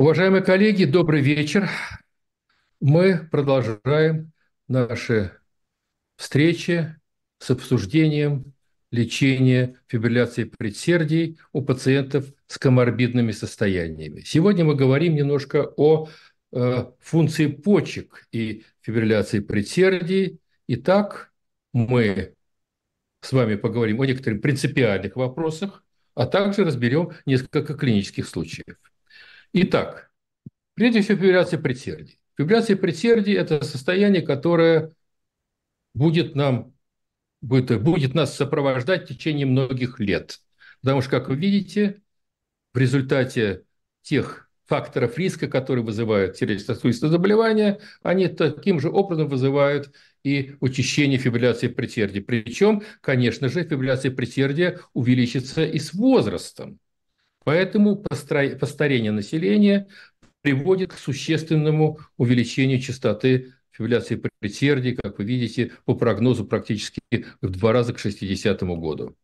Уважаемые коллеги, добрый вечер. Мы продолжаем наши встречи с обсуждением лечения фибрилляции предсердий у пациентов с коморбидными состояниями. Сегодня мы говорим немножко о э, функции почек и фибрилляции предсердий. Итак, мы с вами поговорим о некоторых принципиальных вопросах, а также разберем несколько клинических случаев. Итак, прежде всего фибрилляция предсердий. Фибрилляция предсердий – это состояние, которое будет, нам, будет, будет нас сопровождать в течение многих лет. Потому что, как вы видите, в результате тех факторов риска, которые вызывают сердечно-сосудистые заболевания, они таким же образом вызывают и учащение фибрилляции предсердия. Причем, конечно же, фибрилляция предсердия увеличится и с возрастом. Поэтому постарение населения приводит к существенному увеличению частоты фибрилляции предсердий, как вы видите, по прогнозу практически в два раза к 60 году.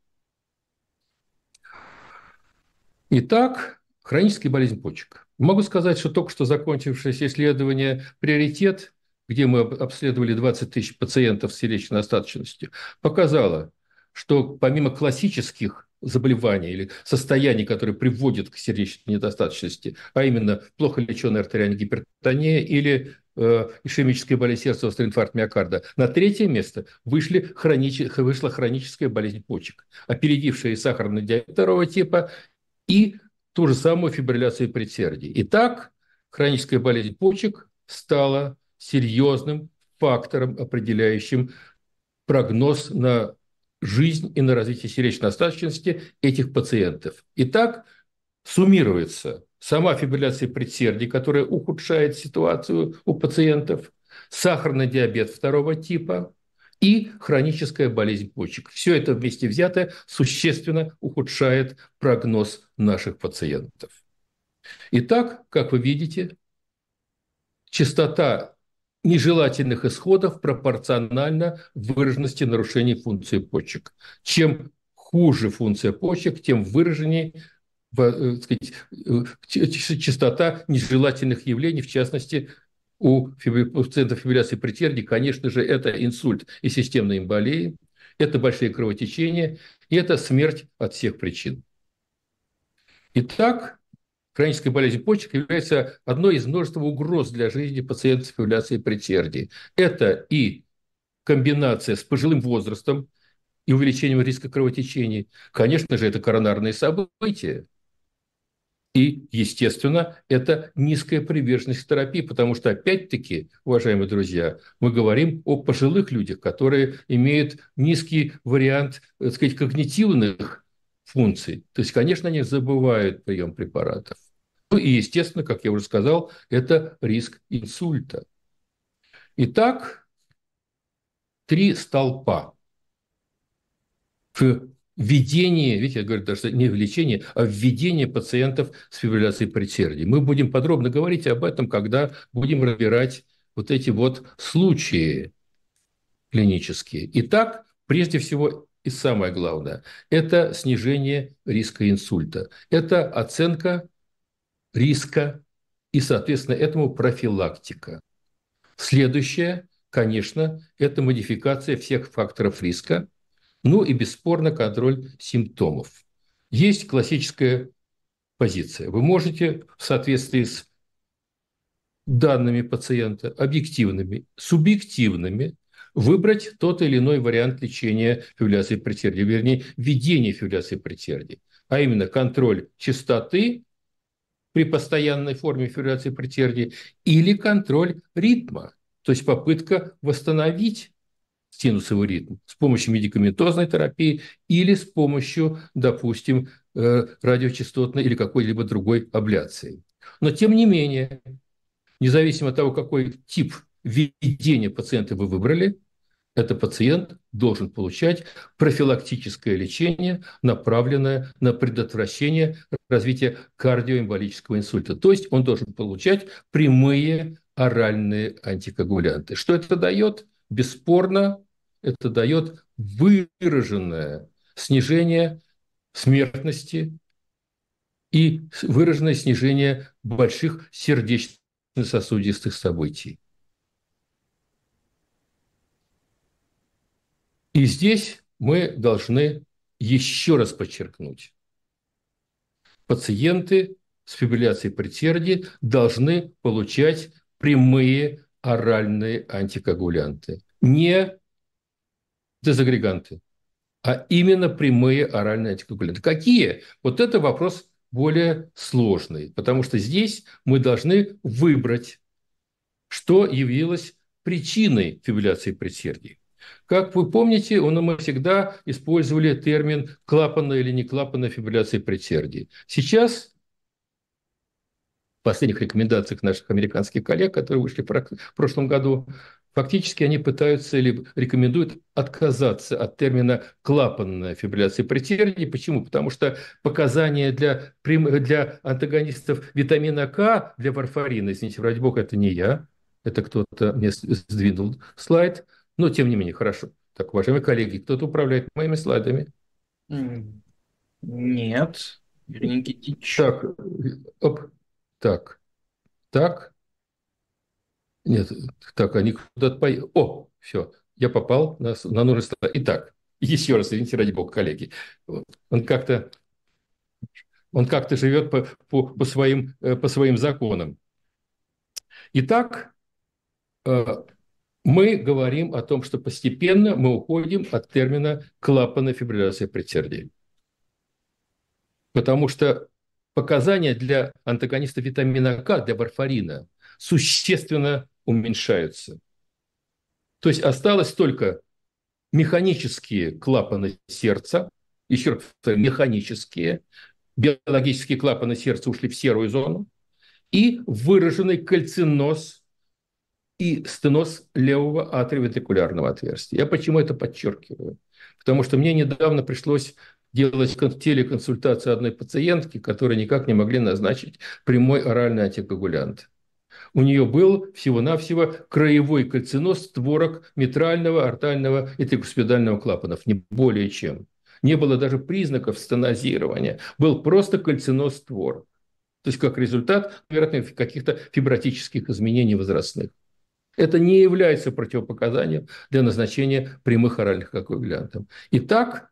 Итак, хроническая болезнь почек. Могу сказать, что только что закончившееся исследование «Приоритет», где мы обследовали 20 тысяч пациентов с сердечной остаточностью, показало, что помимо классических заболеваний или состояний, которые приводят к сердечной недостаточности, а именно плохо леченная артериальная гипертония или э, ишемическая болезнь сердца, острый инфаркт миокарда. На третье место вышли хронич... вышла хроническая болезнь почек, опередившая сахарный диабет второго типа и ту же самую фибрилляцию предсердий. Итак, хроническая болезнь почек стала серьезным фактором, определяющим прогноз на жизнь и на развитие сердечной остаточности этих пациентов. Итак, суммируется сама фибрилляция предсердий, которая ухудшает ситуацию у пациентов, сахарный диабет второго типа и хроническая болезнь почек. Все это вместе взятое существенно ухудшает прогноз наших пациентов. Итак, как вы видите, частота нежелательных исходов пропорционально выраженности нарушений функции почек. Чем хуже функция почек, тем выраженнее э, сказать, э, частота нежелательных явлений, в частности, у пациентов фибрилляции претерни, конечно же, это инсульт и системные эмболии, это большие кровотечения, и это смерть от всех причин. Итак, хроническая болезнь почек является одной из множества угроз для жизни пациентов с фибрилляцией предсердий. Это и комбинация с пожилым возрастом и увеличением риска кровотечений. Конечно же, это коронарные события. И, естественно, это низкая приверженность терапии, потому что, опять-таки, уважаемые друзья, мы говорим о пожилых людях, которые имеют низкий вариант, так сказать, когнитивных функций. То есть, конечно, они забывают прием препаратов. Ну и, естественно, как я уже сказал, это риск инсульта. Итак, три столпа в введение, видите, я говорю даже не в лечении, а введение пациентов с фибрилляцией предсердий. Мы будем подробно говорить об этом, когда будем разбирать вот эти вот случаи клинические. Итак, прежде всего и самое главное – это снижение риска инсульта. Это оценка риска и, соответственно, этому профилактика. Следующее, конечно, это модификация всех факторов риска, ну и, бесспорно, контроль симптомов. Есть классическая позиция. Вы можете в соответствии с данными пациента, объективными, субъективными, выбрать тот или иной вариант лечения фибрилляции претердии, вернее, введения фибрилляции претердии, а именно контроль частоты при постоянной форме фибрилляции предсердия, или контроль ритма, то есть попытка восстановить синусовый ритм с помощью медикаментозной терапии или с помощью, допустим, э, радиочастотной или какой-либо другой абляции. Но тем не менее, независимо от того, какой тип ведения пациента вы выбрали, этот пациент должен получать профилактическое лечение, направленное на предотвращение развития кардиоэмболического инсульта. То есть он должен получать прямые оральные антикоагулянты. Что это дает? Бесспорно, это дает выраженное снижение смертности и выраженное снижение больших сердечно-сосудистых событий. И здесь мы должны еще раз подчеркнуть, пациенты с фибрилляцией предсердий должны получать прямые оральные антикоагулянты. Не дезагреганты, а именно прямые оральные антикоагулянты. Какие? Вот это вопрос более сложный, потому что здесь мы должны выбрать, что явилось причиной фибрилляции предсердий. Как вы помните, он, мы всегда использовали термин клапанная или не клапанная фибрилляция предсердий. Сейчас в последних рекомендациях наших американских коллег, которые вышли в прошлом году, фактически они пытаются или рекомендуют отказаться от термина клапанная фибрилляция предсердий. Почему? Потому что показания для, для антагонистов витамина К, для варфарина, извините, ради бога, это не я, это кто-то мне сдвинул слайд – но тем не менее, хорошо. Так, уважаемые коллеги, кто-то управляет моими слайдами? Нет. Юрий Никитич. Так, оп, так, так. Нет, так, они куда-то поехали. О, все, я попал на, на нужный слайд. Итак, еще раз, извините, ради бога, коллеги. Он как-то он как-то живет по, по, по, своим, э, по своим законам. Итак, э, мы говорим о том, что постепенно мы уходим от термина клапана фибрилляции предсердий. Потому что показания для антагониста витамина К, для варфарина, существенно уменьшаются. То есть осталось только механические клапаны сердца, еще раз, механические, биологические клапаны сердца ушли в серую зону, и выраженный кальциноз – и стеноз левого атриовентрикулярного отверстия. Я почему это подчеркиваю? Потому что мне недавно пришлось делать телеконсультацию одной пациентки, которой никак не могли назначить прямой оральный антикоагулянт. У нее был всего-навсего краевой кальциноз створок митрального, артального и трикуспидального клапанов, не более чем. Не было даже признаков стенозирования. Был просто кальциноз створок. То есть, как результат, вероятно, каких-то фибротических изменений возрастных. Это не является противопоказанием для назначения прямых оральных коагулянтов. Итак,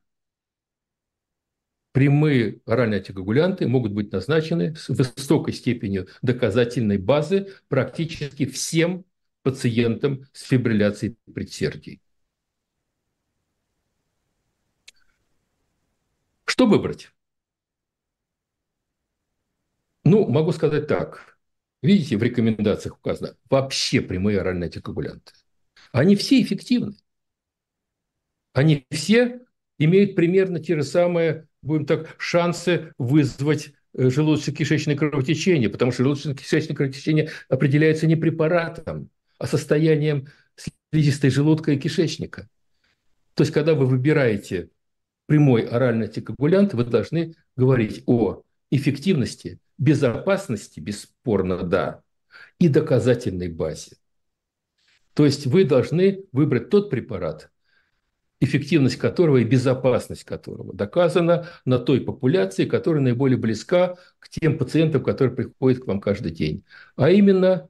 прямые оральные антикоагулянты могут быть назначены с высокой степенью доказательной базы практически всем пациентам с фибрилляцией предсердий. Что выбрать? Ну, могу сказать так. Видите, в рекомендациях указано вообще прямые оральные антикоагулянты. Они все эффективны. Они все имеют примерно те же самые, будем так, шансы вызвать э, желудочно-кишечное кровотечение, потому что желудочно-кишечное кровотечение определяется не препаратом, а состоянием слизистой желудка и кишечника. То есть, когда вы выбираете прямой оральный антикоагулянт, вы должны говорить о эффективности безопасности, бесспорно, да, и доказательной базе. То есть вы должны выбрать тот препарат, эффективность которого и безопасность которого доказана на той популяции, которая наиболее близка к тем пациентам, которые приходят к вам каждый день. А именно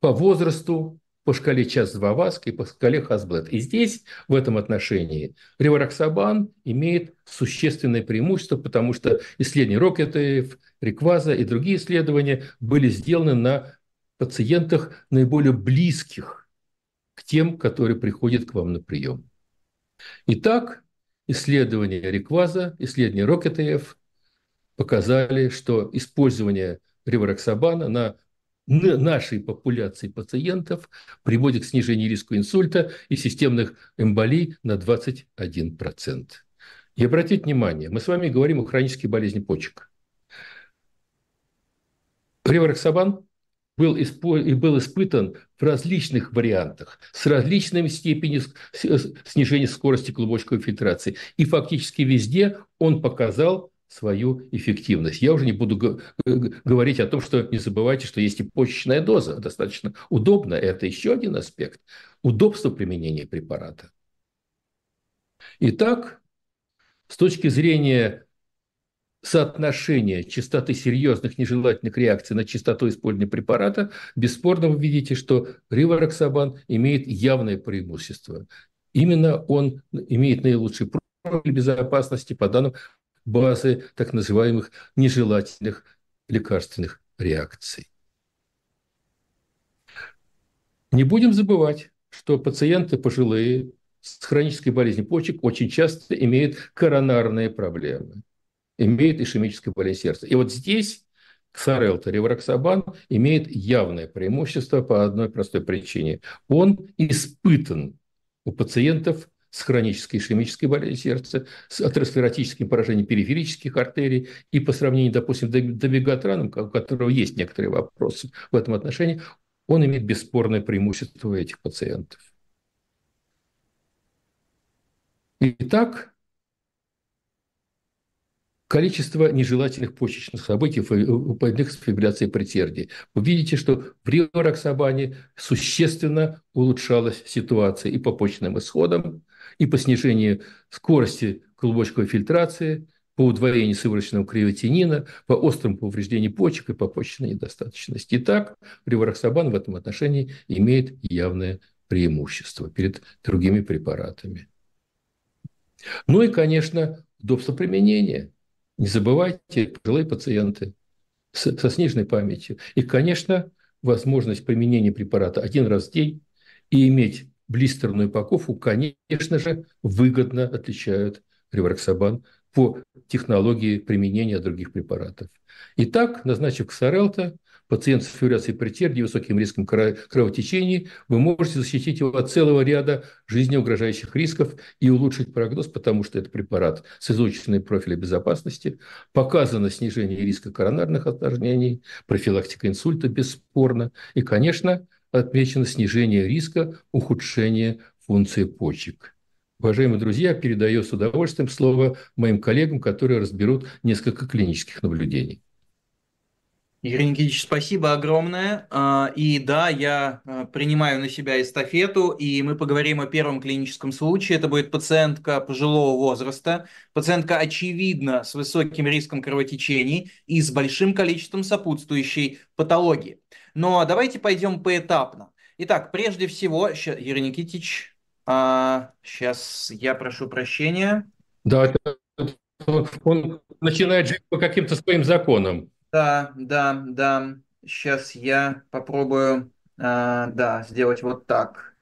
по возрасту, по шкале час-два Васк и по шкале Хасблет. И здесь, в этом отношении, Ривараксабан имеет существенное преимущество, потому что исследования рокетаев Рекваза и другие исследования были сделаны на пациентах наиболее близких к тем, которые приходят к вам на прием. Итак, исследования Рекваза, исследования рокетаев показали, что использование ривараксабана на нашей популяции пациентов приводит к снижению риска инсульта и системных эмболий на 21%. И обратите внимание, мы с вами говорим о хронической болезни почек. Ревороксабан был, испо... был испытан в различных вариантах, с различными степенями снижения скорости клубочковой фильтрации. И фактически везде он показал свою эффективность. Я уже не буду говорить о том, что не забывайте, что есть и почечная доза, достаточно удобно. Это еще один аспект – удобство применения препарата. Итак, с точки зрения соотношения частоты серьезных нежелательных реакций на частоту использования препарата, бесспорно вы видите, что ривароксабан имеет явное преимущество. Именно он имеет наилучший профиль безопасности по данным базы так называемых нежелательных лекарственных реакций. Не будем забывать, что пациенты пожилые с хронической болезнью почек очень часто имеют коронарные проблемы, имеют ишемическую болезнь сердца. И вот здесь Ксарелта ревроксабан имеет явное преимущество по одной простой причине. Он испытан у пациентов с хронической ишемической болезнью сердца, с атеросклеротическим поражением периферических артерий и по сравнению, допустим, с бегатрана, у которого есть некоторые вопросы в этом отношении, он имеет бесспорное преимущество у этих пациентов. Итак, количество нежелательных почечных событий, у э, больных с фибрилляцией предсердий. Вы видите, что при роксабане существенно улучшалась ситуация и по почечным исходам, и по снижению скорости клубочковой фильтрации, по удвоению сывороточного креатинина, по острому повреждению почек и по почечной недостаточности. Итак, ривороксабан в этом отношении имеет явное преимущество перед другими препаратами. Ну и, конечно, удобство применения. Не забывайте, пожилые пациенты со сниженной памятью. И, конечно, возможность применения препарата один раз в день и иметь блистерную упаковку, конечно же, выгодно отличают ревароксабан по технологии применения других препаратов. Итак, назначив ксарелта, пациент с фибрилляцией и высоким риском кровотечений, вы можете защитить его от целого ряда жизнеугрожающих рисков и улучшить прогноз, потому что это препарат с изученным профилем безопасности, показано снижение риска коронарных осложнений, профилактика инсульта бесспорно, и, конечно, отмечено снижение риска ухудшения функции почек. Уважаемые друзья, передаю с удовольствием слово моим коллегам, которые разберут несколько клинических наблюдений. Игорь Никитич, спасибо огромное. А, и да, я а, принимаю на себя эстафету, и мы поговорим о первом клиническом случае. Это будет пациентка пожилого возраста. Пациентка, очевидно, с высоким риском кровотечений и с большим количеством сопутствующей патологии. Но ну, а давайте пойдем поэтапно. Итак, прежде всего, ща, Юрий Никитич, а, сейчас я прошу прощения. Да, он начинает жить по каким-то своим законам. Да, да, да. Сейчас я попробую, а, да, сделать вот так.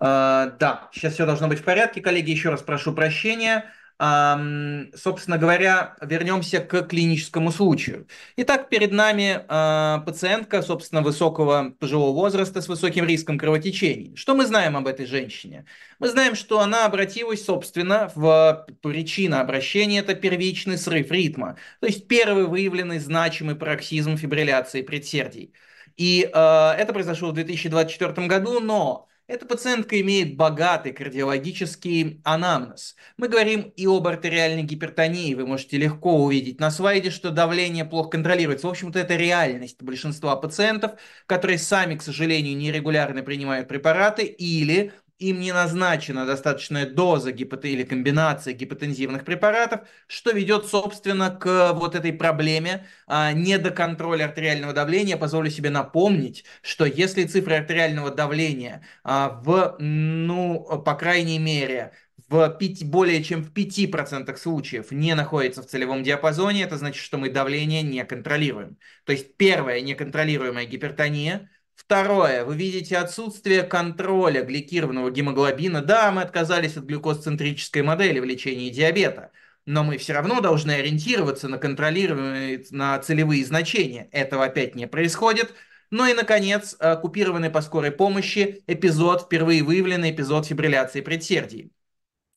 Uh, да, сейчас все должно быть в порядке. Коллеги, еще раз прошу прощения собственно говоря, вернемся к клиническому случаю. Итак, перед нами а, пациентка, собственно, высокого пожилого возраста с высоким риском кровотечений. Что мы знаем об этой женщине? Мы знаем, что она обратилась, собственно, в причина обращения – это первичный срыв ритма, то есть первый выявленный значимый пароксизм фибрилляции предсердий. И э, это произошло в 2024 году, но эта пациентка имеет богатый кардиологический анамнез. Мы говорим и об артериальной гипертонии. Вы можете легко увидеть на слайде, что давление плохо контролируется. В общем-то, это реальность большинства пациентов, которые сами, к сожалению, нерегулярно принимают препараты или им не назначена достаточная доза гипот... или комбинация гипотензивных препаратов, что ведет, собственно, к э, вот этой проблеме а, недоконтроля артериального давления. Я позволю себе напомнить, что если цифры артериального давления а, в, ну, по крайней мере, в 5, более чем в 5% случаев не находится в целевом диапазоне, это значит, что мы давление не контролируем. То есть первая неконтролируемая гипертония – Второе, вы видите отсутствие контроля гликированного гемоглобина. Да, мы отказались от глюкозцентрической модели в лечении диабета, но мы все равно должны ориентироваться на контролируемые, на целевые значения. Этого опять не происходит. Ну и, наконец, купированный по скорой помощи эпизод, впервые выявленный эпизод фибрилляции предсердий.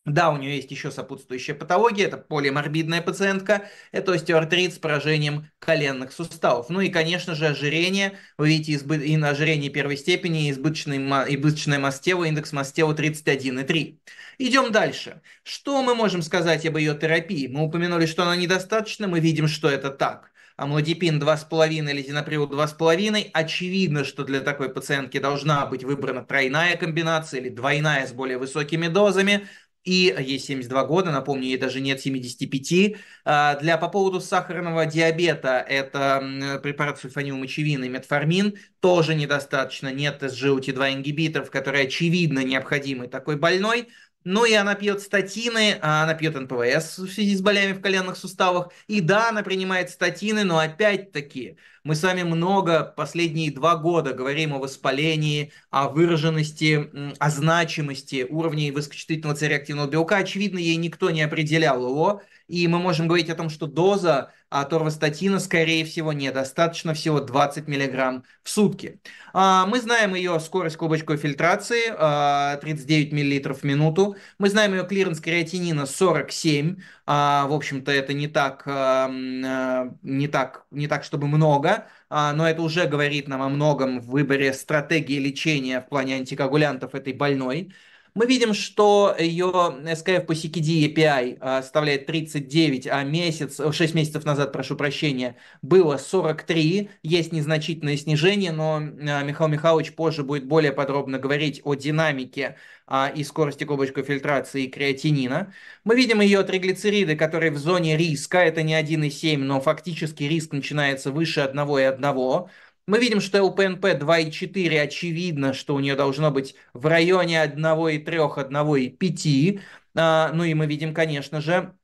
Да, у нее есть еще сопутствующая патология, это полиморбидная пациентка, это остеоартрит с поражением коленных суставов. Ну и, конечно же, ожирение, вы видите, избы... и на ожирении первой степени избыточный, избыточная мастева, индекс мастева 31,3. Идем дальше. Что мы можем сказать об ее терапии? Мы упомянули, что она недостаточна, мы видим, что это так амлодипин 2,5 или зиноприл 2,5. Очевидно, что для такой пациентки должна быть выбрана тройная комбинация или двойная с более высокими дозами и ей 72 года, напомню, ей даже нет 75. А, для, по поводу сахарного диабета, это препарат сульфанил мочевины и метформин, тоже недостаточно, нет SGLT2 ингибиторов, которые очевидно необходимы такой больной, ну и она пьет статины, а она пьет НПВС в связи с болями в коленных суставах. И да, она принимает статины, но опять-таки мы с вами много последние два года говорим о воспалении, о выраженности, о значимости уровней высокочувствительного цереактивного белка. Очевидно, ей никто не определял его. И мы можем говорить о том, что доза а торвостатина, скорее всего, недостаточно всего 20 мг в сутки. А, мы знаем ее скорость клубочковой фильтрации а, 39 мл в минуту. Мы знаем ее клиренс креатинина 47. А, в общем-то, это не так, а, а, не так, не так, чтобы много, а, но это уже говорит нам о многом в выборе стратегии лечения в плане антикоагулянтов этой больной. Мы видим, что ее э, SKF по CKD API э, составляет 39, а месяц, 6 э, месяцев назад, прошу прощения, было 43. Есть незначительное снижение, но Михаил Михайлович позже будет более подробно говорить о динамике а, и скорости клубочковой фильтрации и креатинина. Мы видим ее триглицериды, которые в зоне риска, это не 1,7, но фактически риск начинается выше 1,1. Мы видим, что ЛПНП 2,4, очевидно, что у нее должно быть в районе 1,3, 1,5. А, ну и мы видим, конечно же,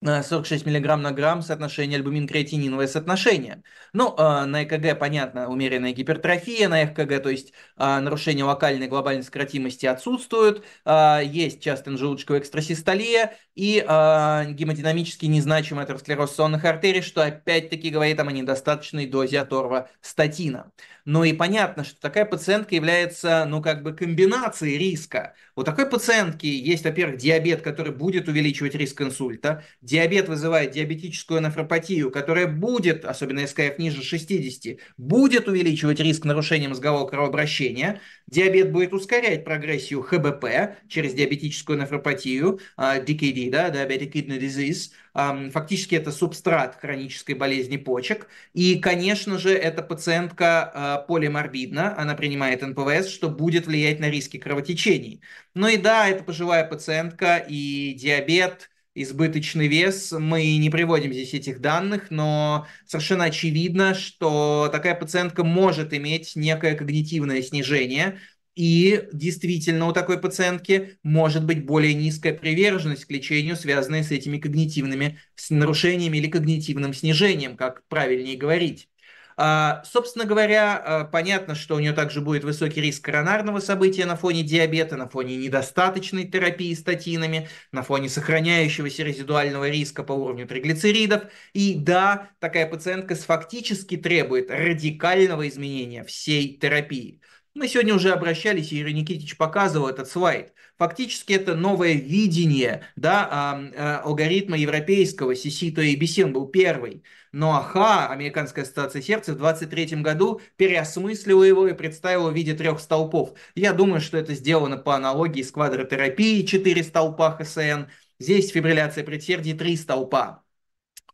46 мг на грамм соотношение альбумин-креатининовое соотношение. Ну, а, на ЭКГ, понятно, умеренная гипертрофия, на ЭКГ, то есть а, нарушение локальной глобальной сократимости отсутствуют, а, есть часто желудочковая экстрасистолия и гемодинамически незначимый атеросклероз сонных артерий, что опять-таки говорит о недостаточной дозе оторва статина. Ну и понятно, что такая пациентка является, ну, как бы комбинацией риска. У такой пациентки есть, во-первых, диабет, который будет увеличивать риск инсульта, диабет вызывает диабетическую анафропатию, которая будет, особенно СКФ ниже 60, будет увеличивать риск нарушения мозгового кровообращения, диабет будет ускорять прогрессию ХБП через диабетическую анафропатию, DKD, а, да, Diabetic Kidney Disease, фактически это субстрат хронической болезни почек. И, конечно же, эта пациентка а, полиморбидна, она принимает НПВС, что будет влиять на риски кровотечений. Ну и да, это пожилая пациентка, и диабет – избыточный вес. Мы не приводим здесь этих данных, но совершенно очевидно, что такая пациентка может иметь некое когнитивное снижение, и действительно у такой пациентки может быть более низкая приверженность к лечению, связанная с этими когнитивными нарушениями или когнитивным снижением, как правильнее говорить. А, собственно говоря, а, понятно, что у нее также будет высокий риск коронарного события на фоне диабета, на фоне недостаточной терапии статинами, на фоне сохраняющегося резидуального риска по уровню триглицеридов. И да, такая пациентка фактически требует радикального изменения всей терапии. Мы сегодня уже обращались, и Юрий Никитич показывал этот слайд. Фактически это новое видение да, э, алгоритма европейского CC, то ABCN был первый. Но АХА, американская ассоциация сердца, в 23 году переосмыслила его и представила в виде трех столпов. Я думаю, что это сделано по аналогии с квадротерапией, четыре столпа ХСН, здесь фибрилляция предсердий, три столпа.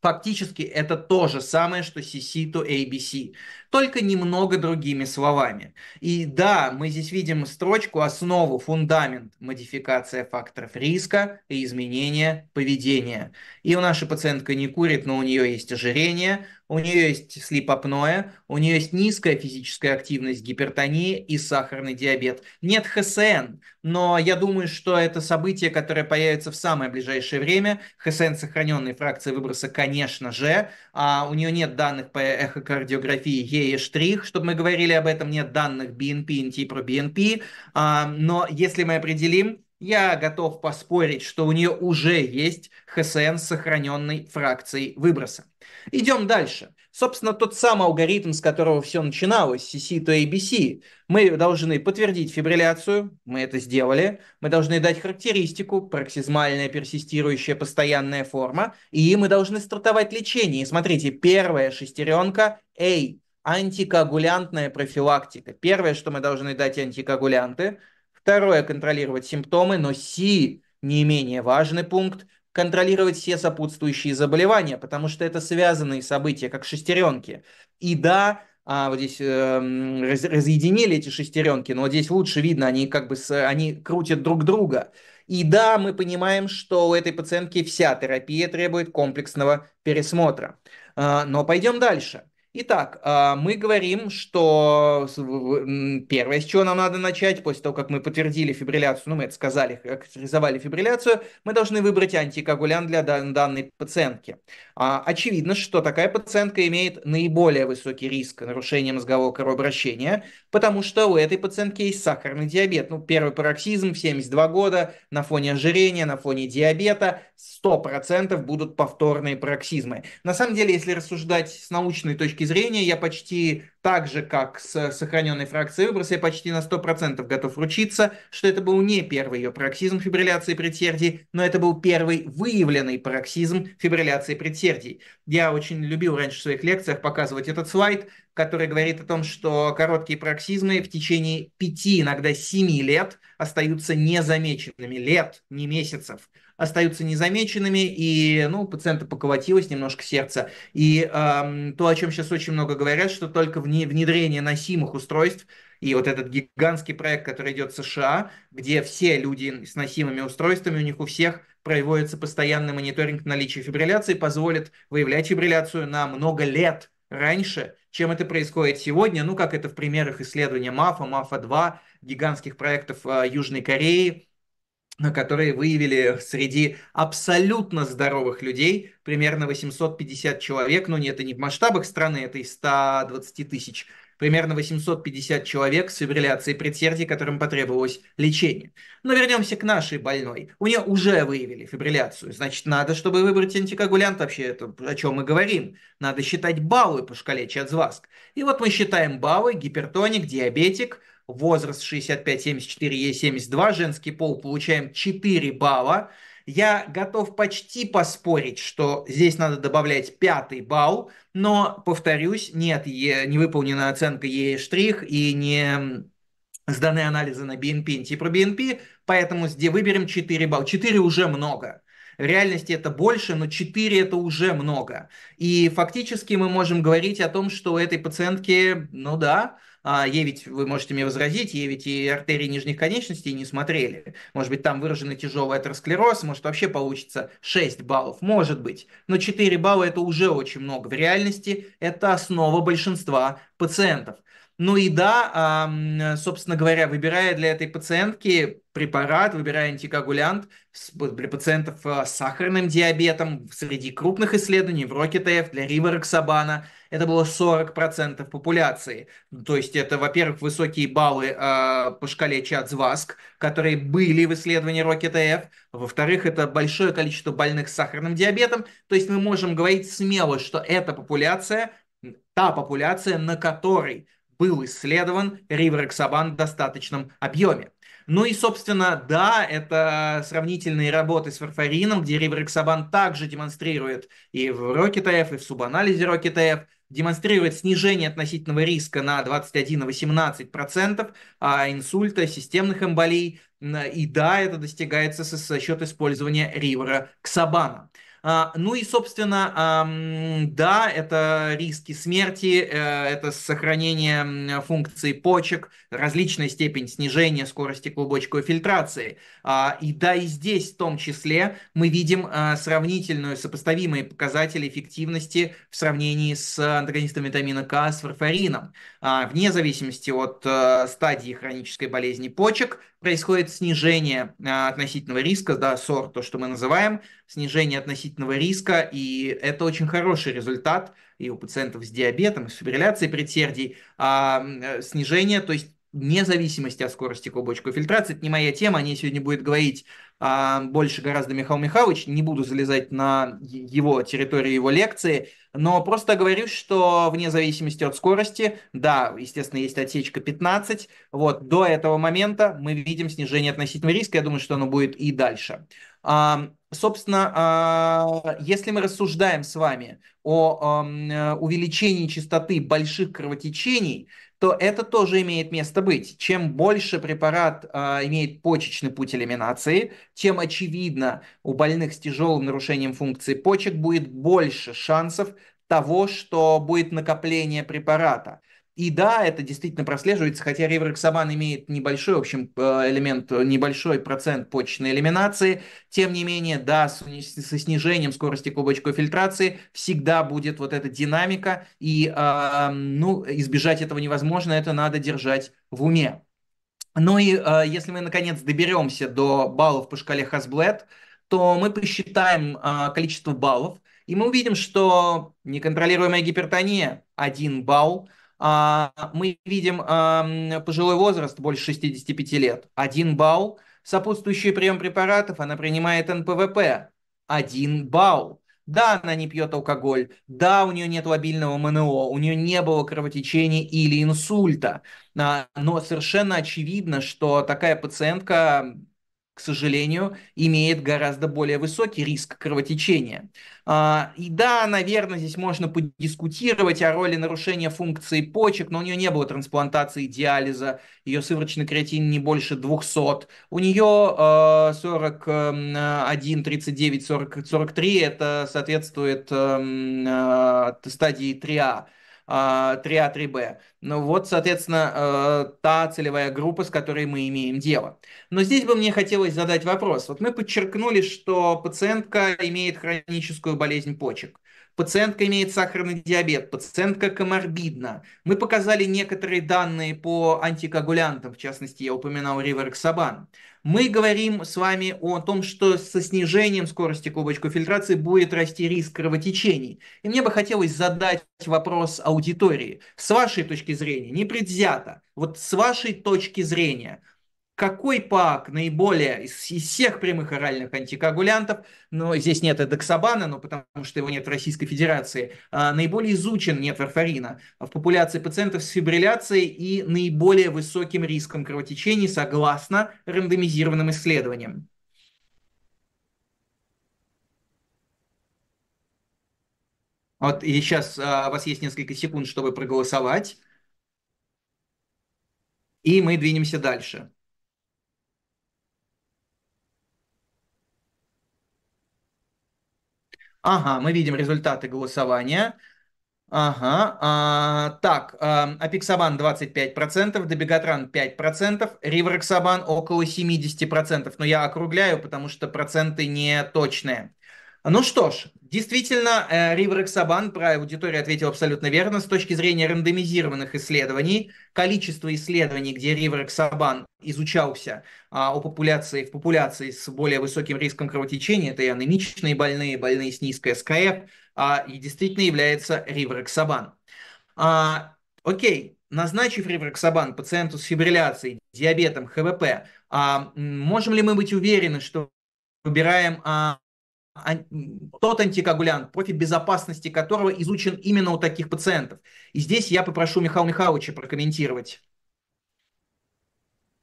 Фактически это то же самое, что CC to ABC, только немного другими словами. И да, мы здесь видим строчку «Основу, фундамент, модификация факторов риска и изменение поведения». И у нашей пациентка не курит, но у нее есть ожирение, у нее есть слепопное, у нее есть низкая физическая активность, гипертония и сахарный диабет. Нет ХСН, но я думаю, что это событие, которое появится в самое ближайшее время. ХСН сохраненной фракции выброса, конечно же. А у нее нет данных по эхокардиографии ЕЕ штрих, чтобы мы говорили об этом, нет данных BNP, NT про BNP. А, но если мы определим, я готов поспорить, что у нее уже есть ХСН с сохраненной фракцией выброса. Идем дальше. Собственно, тот самый алгоритм, с которого все начиналось, CC to ABC. Мы должны подтвердить фибрилляцию, мы это сделали. Мы должны дать характеристику, проксизмальная персистирующая постоянная форма. И мы должны стартовать лечение. И смотрите, первая шестеренка A, антикоагулянтная профилактика. Первое, что мы должны дать антикоагулянты – Второе, контролировать симптомы, но Си, не менее важный пункт, контролировать все сопутствующие заболевания, потому что это связанные события, как шестеренки. И да, а, вот здесь э, раз, разъединили эти шестеренки, но вот здесь лучше видно, они как бы с, они крутят друг друга. И да, мы понимаем, что у этой пациентки вся терапия требует комплексного пересмотра. Э, но пойдем дальше. Итак, а, мы говорим, что первое, с чего нам надо начать, после того, как мы подтвердили фибрилляцию, ну, мы это сказали, характеризовали фибрилляцию, мы должны выбрать антикоагулянт для данной пациентки. А, очевидно, что такая пациентка имеет наиболее высокий риск нарушения мозгового кровообращения, потому что у этой пациентки есть сахарный диабет. Ну, первый пароксизм в 72 года на фоне ожирения, на фоне диабета 100% будут повторные пароксизмы. На самом деле, если рассуждать с научной точки точки зрения я почти так же, как с сохраненной фракцией выброса, я почти на 100% готов ручиться, что это был не первый ее пароксизм фибрилляции предсердий, но это был первый выявленный пароксизм фибрилляции предсердий. Я очень любил раньше в своих лекциях показывать этот слайд, который говорит о том, что короткие пароксизмы в течение пяти, иногда семи лет остаются незамеченными. Лет, не месяцев остаются незамеченными, и ну, у пациента поколотилось немножко сердце. И эм, то, о чем сейчас очень много говорят, что только внедрение носимых устройств и вот этот гигантский проект, который идет в США, где все люди с носимыми устройствами, у них у всех проводится постоянный мониторинг наличия фибрилляции, позволит выявлять фибрилляцию на много лет раньше, чем это происходит сегодня. Ну, как это в примерах исследования МАФа, МАФа-2, гигантских проектов э, Южной Кореи, которые выявили среди абсолютно здоровых людей примерно 850 человек, но ну, это не в масштабах страны, это из 120 тысяч, примерно 850 человек с фибрилляцией предсердий, которым потребовалось лечение. Но вернемся к нашей больной. У нее уже выявили фибрилляцию, значит, надо, чтобы выбрать антикоагулянт, вообще это о чем мы говорим. Надо считать баллы по шкале Чадзваск. И вот мы считаем баллы, гипертоник, диабетик – возраст 65, 74, Е 72, женский пол, получаем 4 балла. Я готов почти поспорить, что здесь надо добавлять пятый балл, но, повторюсь, нет, не выполнена оценка Е' и не сданы анализы на BNP, NT BNP, поэтому где выберем 4 балла. 4 уже много в реальности это больше, но 4 это уже много. И фактически мы можем говорить о том, что у этой пациентки, ну да, а, ей ведь, вы можете мне возразить, ей ведь и артерии нижних конечностей не смотрели. Может быть, там выраженный тяжелый атеросклероз, может, вообще получится 6 баллов, может быть. Но 4 балла – это уже очень много. В реальности это основа большинства пациентов. Ну и да, собственно говоря, выбирая для этой пациентки препарат, выбирая антикоагулянт для пациентов э, с сахарным диабетом, среди крупных исследований в Rocket для ривороксабана это было 40% популяции. Ну, то есть это, во-первых, высокие баллы э, по шкале Чадзваск, которые были в исследовании Rocket Во-вторых, это большое количество больных с сахарным диабетом. То есть мы можем говорить смело, что эта популяция та популяция, на которой был исследован риврексабан в достаточном объеме. Ну и, собственно, да, это сравнительные работы с фарфорином, где риврексабан также демонстрирует и в RocketF, и в субанализе RocketF, демонстрирует снижение относительного риска на 21-18% а инсульта, системных эмболий. И да, это достигается со, счет использования ривера ксабана. А, ну и, собственно, да, это риски смерти, э, это сохранение функций почек, различная степень снижения скорости клубочковой фильтрации. А, и да, и здесь в том числе мы видим а, сравнительную, сопоставимые показатели эффективности в сравнении с антагонистом витамина К, с варфарином. Вне зависимости от э, стадии хронической болезни почек происходит снижение относительного риска, да, СОР, то, что мы называем, снижение относительного риска, и это очень хороший результат и у пациентов с диабетом, и с фибрилляцией предсердий, а, э, снижение, то есть независимости от скорости клубочковой фильтрации. Это не моя тема, о ней сегодня будет говорить а, больше гораздо Михаил Михайлович. Не буду залезать на его территорию, его лекции, но просто говорю, что вне зависимости от скорости, да, естественно, есть отсечка 15, вот, до этого момента мы видим снижение относительного риска, я думаю, что оно будет и дальше. А, собственно, а, если мы рассуждаем с вами о а, увеличении частоты больших кровотечений, то это тоже имеет место быть. Чем больше препарат а, имеет почечный путь элиминации, тем очевидно у больных с тяжелым нарушением функции почек будет больше шансов того, что будет накопление препарата. И да, это действительно прослеживается, хотя ривероксабан имеет небольшой, в общем, э, элемент, э, небольшой процент почечной элиминации. Тем не менее, да, с, со снижением скорости клубочковой фильтрации всегда будет вот эта динамика, и э, ну, избежать этого невозможно, это надо держать в уме. Ну и э, если мы, наконец, доберемся до баллов по шкале Хасблет, то мы посчитаем э, количество баллов, и мы увидим, что неконтролируемая гипертония – 1 балл, а, мы видим пожилой возраст, больше 65 лет, 1 балл. Сопутствующий прием препаратов, она принимает НПВП, 1 балл. Да, она не пьет алкоголь, да, у нее нет лобильного МНО, у нее не было кровотечения или инсульта, а, но совершенно очевидно, что такая пациентка к сожалению, имеет гораздо более высокий риск кровотечения. А, и да, наверное, здесь можно подискутировать о роли нарушения функции почек, но у нее не было трансплантации диализа, ее сывороточный креатин не больше 200, у нее 41, 39, 40, 43, это соответствует эм, э, стадии 3А. 3А3Б. А, ну вот, соответственно, э, та целевая группа, с которой мы имеем дело. Но здесь бы мне хотелось задать вопрос. Вот мы подчеркнули, что пациентка имеет хроническую болезнь почек пациентка имеет сахарный диабет, пациентка коморбидна. Мы показали некоторые данные по антикоагулянтам, в частности, я упоминал ривероксабан. Мы говорим с вами о том, что со снижением скорости клубочковой фильтрации будет расти риск кровотечений. И мне бы хотелось задать вопрос аудитории. С вашей точки зрения, не предвзято, вот с вашей точки зрения – какой пак наиболее из, из всех прямых оральных антикоагулянтов, но здесь нет эдоксабана, но потому что его нет в Российской Федерации, а, наиболее изучен нет варфарина в популяции пациентов с фибрилляцией и наиболее высоким риском кровотечений согласно рандомизированным исследованиям. Вот и сейчас а, у вас есть несколько секунд, чтобы проголосовать. И мы двинемся дальше. Ага, мы видим результаты голосования. Ага, а, так, а, Апиксабан 25%, Добегатран 5%, Риврексабан около 70%, но я округляю, потому что проценты не точные. Ну что ж, действительно, Риверек э, Сабан про аудиторию ответил абсолютно верно. С точки зрения рандомизированных исследований, количество исследований, где Риверек Сабан изучался а, о популяции, в популяции с более высоким риском кровотечения, это и анемичные больные, больные с низкой СКФ, а, и действительно является Риверек Сабан. А, окей, назначив ревроксабан пациенту с фибрилляцией, диабетом, ХВП, а, можем ли мы быть уверены, что выбираем а, тот антикоагулянт, профиль безопасности которого изучен именно у таких пациентов. И здесь я попрошу Михаила Михайловича прокомментировать.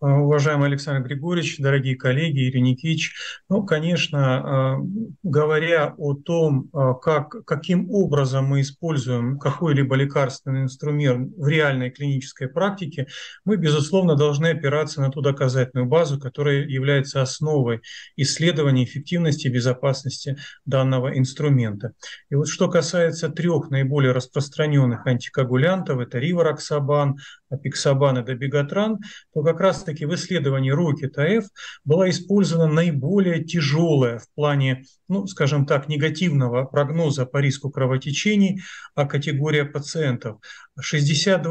Э, уважаемый Александр Григорьевич, дорогие коллеги, Юрий Никитич. Ну, конечно, э, говоря о том, э, как, каким образом мы используем какой-либо лекарственный инструмент в реальной клинической практике, мы, безусловно, должны опираться на ту доказательную базу, которая является основой исследования эффективности и безопасности данного инструмента. И вот что касается трех наиболее распространенных антикоагулянтов, это ривароксабан, апиксабан и добегатран, то как раз раз-таки в исследовании Rocket AF была использована наиболее тяжелая в плане, ну, скажем так, негативного прогноза по риску кровотечений а категория пациентов. 62%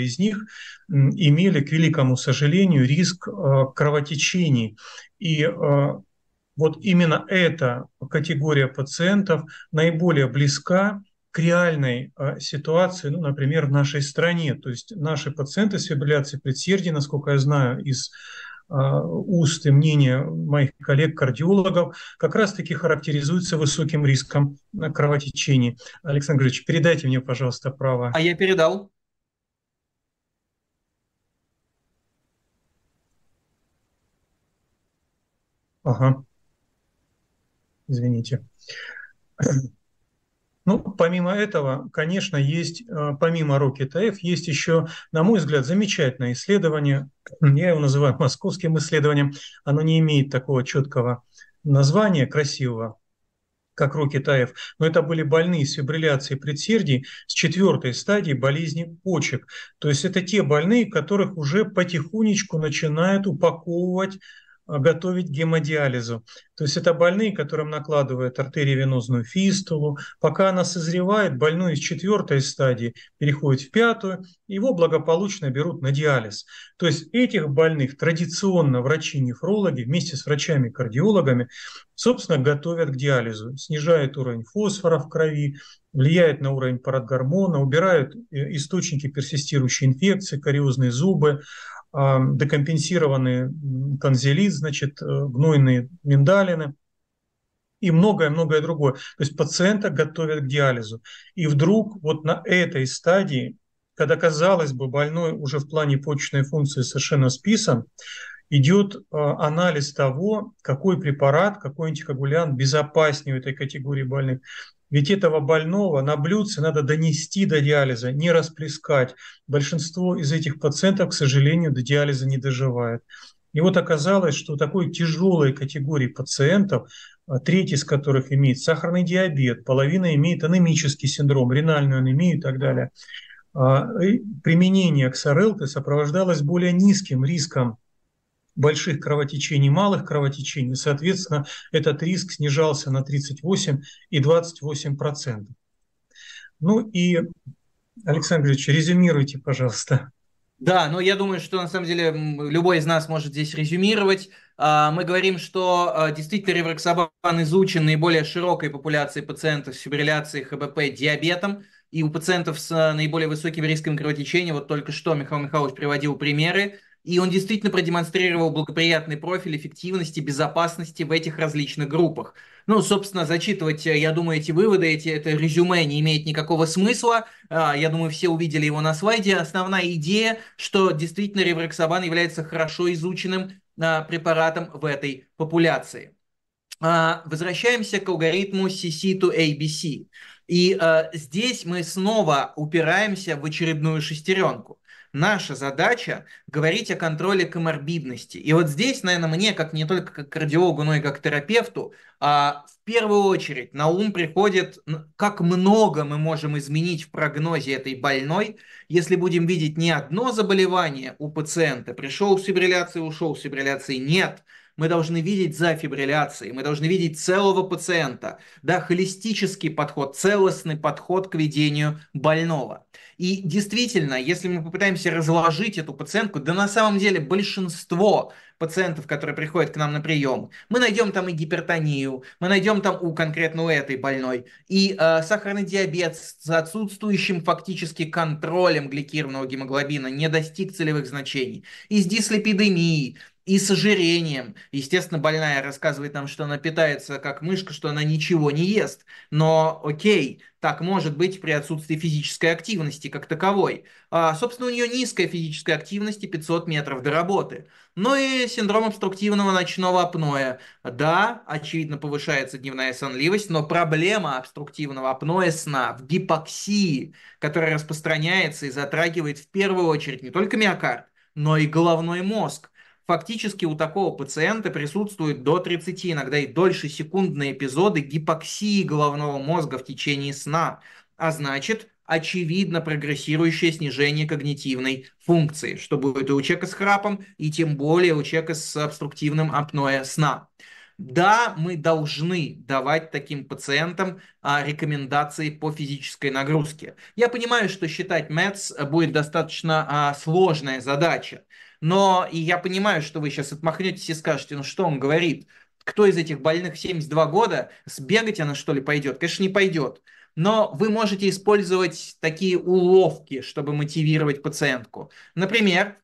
из них имели, к великому сожалению, риск э, кровотечений. И э, вот именно эта категория пациентов наиболее близка к реальной а, ситуации, ну, например, в нашей стране. То есть наши пациенты с фибрилляцией предсердия, насколько я знаю, из а, уст и мнения моих коллег-кардиологов, как раз-таки характеризуются высоким риском кровотечений. Александр Григорьевич, передайте мне, пожалуйста, право. А я передал. Ага. Извините. Ну, помимо этого, конечно, есть, э, помимо RocketF, есть еще, на мой взгляд, замечательное исследование, я его называю московским исследованием, оно не имеет такого четкого названия красивого, как руки Таев, но это были больные с фибрилляцией предсердий с четвертой стадии болезни почек. То есть это те больные, которых уже потихонечку начинают упаковывать готовить гемодиализу. То есть это больные, которым накладывают артериовенозную фистулу. Пока она созревает, больной из четвертой стадии переходит в пятую, его благополучно берут на диализ. То есть этих больных традиционно врачи-нефрологи вместе с врачами-кардиологами, собственно, готовят к диализу, снижают уровень фосфора в крови, влияет на уровень парадгормона, убирают э, источники персистирующей инфекции, кариозные зубы, декомпенсированы танзелит, значит, э, гнойные миндалины и многое-многое другое. То есть пациента готовят к диализу. И вдруг вот на этой стадии, когда, казалось бы, больной уже в плане почечной функции совершенно списан, идет э, анализ того, какой препарат, какой антикоагулянт безопаснее у этой категории больных. Ведь этого больного на блюдце надо донести до диализа, не расплескать. Большинство из этих пациентов, к сожалению, до диализа не доживает. И вот оказалось, что такой тяжелой категории пациентов, а, треть из которых имеет сахарный диабет, половина имеет анемический синдром, ренальную анемию и так далее, а, применение XRL сопровождалось более низким риском больших кровотечений, малых кровотечений. Соответственно, этот риск снижался на 38 и 28 процентов. Ну и, Александр Ильич, резюмируйте, пожалуйста. Да, ну я думаю, что на самом деле любой из нас может здесь резюмировать. А, мы говорим, что а, действительно ревроксабан изучен наиболее широкой популяции пациентов с фибрилляцией ХБП диабетом. И у пациентов с а, наиболее высоким риском кровотечения, вот только что Михаил Михайлович приводил примеры, и он действительно продемонстрировал благоприятный профиль эффективности, безопасности в этих различных группах. Ну, собственно, зачитывать, э, я думаю, эти выводы, эти, это резюме не имеет никакого смысла. А, я думаю, все увидели его на слайде. Основная идея, что действительно реврексабан является хорошо изученным а, препаратом в этой популяции. А, возвращаемся к алгоритму CC to ABC. И э, здесь мы снова упираемся в очередную шестеренку наша задача говорить о контроле коморбидности. И вот здесь, наверное, мне, как не только как кардиологу, но и как терапевту, а в первую очередь на ум приходит, как много мы можем изменить в прогнозе этой больной, если будем видеть не одно заболевание у пациента, пришел с фибрилляцией, ушел с фибрилляцией, нет, мы должны видеть за фибрилляцией, мы должны видеть целого пациента, да, холистический подход, целостный подход к ведению больного. И действительно, если мы попытаемся разложить эту пациентку, да на самом деле большинство пациентов, которые приходят к нам на прием, мы найдем там и гипертонию, мы найдем там у конкретно у этой больной, и э, сахарный диабет с отсутствующим фактически контролем гликированного гемоглобина не достиг целевых значений, и с дислепидемией, и с ожирением. Естественно, больная рассказывает нам, что она питается как мышка, что она ничего не ест. Но окей, так может быть при отсутствии физической активности как таковой. А, собственно, у нее низкая физическая активность и 500 метров до работы. Ну и синдром обструктивного ночного апноэ. Да, очевидно, повышается дневная сонливость, но проблема обструктивного апноэ сна в гипоксии, которая распространяется и затрагивает в первую очередь не только миокард, но и головной мозг фактически у такого пациента присутствуют до 30, иногда и дольше секундные эпизоды гипоксии головного мозга в течение сна, а значит, очевидно прогрессирующее снижение когнитивной функции, что будет и у человека с храпом, и тем более у человека с обструктивным апноэ сна. Да, мы должны давать таким пациентам а, рекомендации по физической нагрузке. Я понимаю, что считать МЭЦ будет достаточно а, сложная задача, но и я понимаю, что вы сейчас отмахнетесь и скажете, ну что он говорит, кто из этих больных 72 года, сбегать она что ли пойдет? Конечно, не пойдет. Но вы можете использовать такие уловки, чтобы мотивировать пациентку. Например,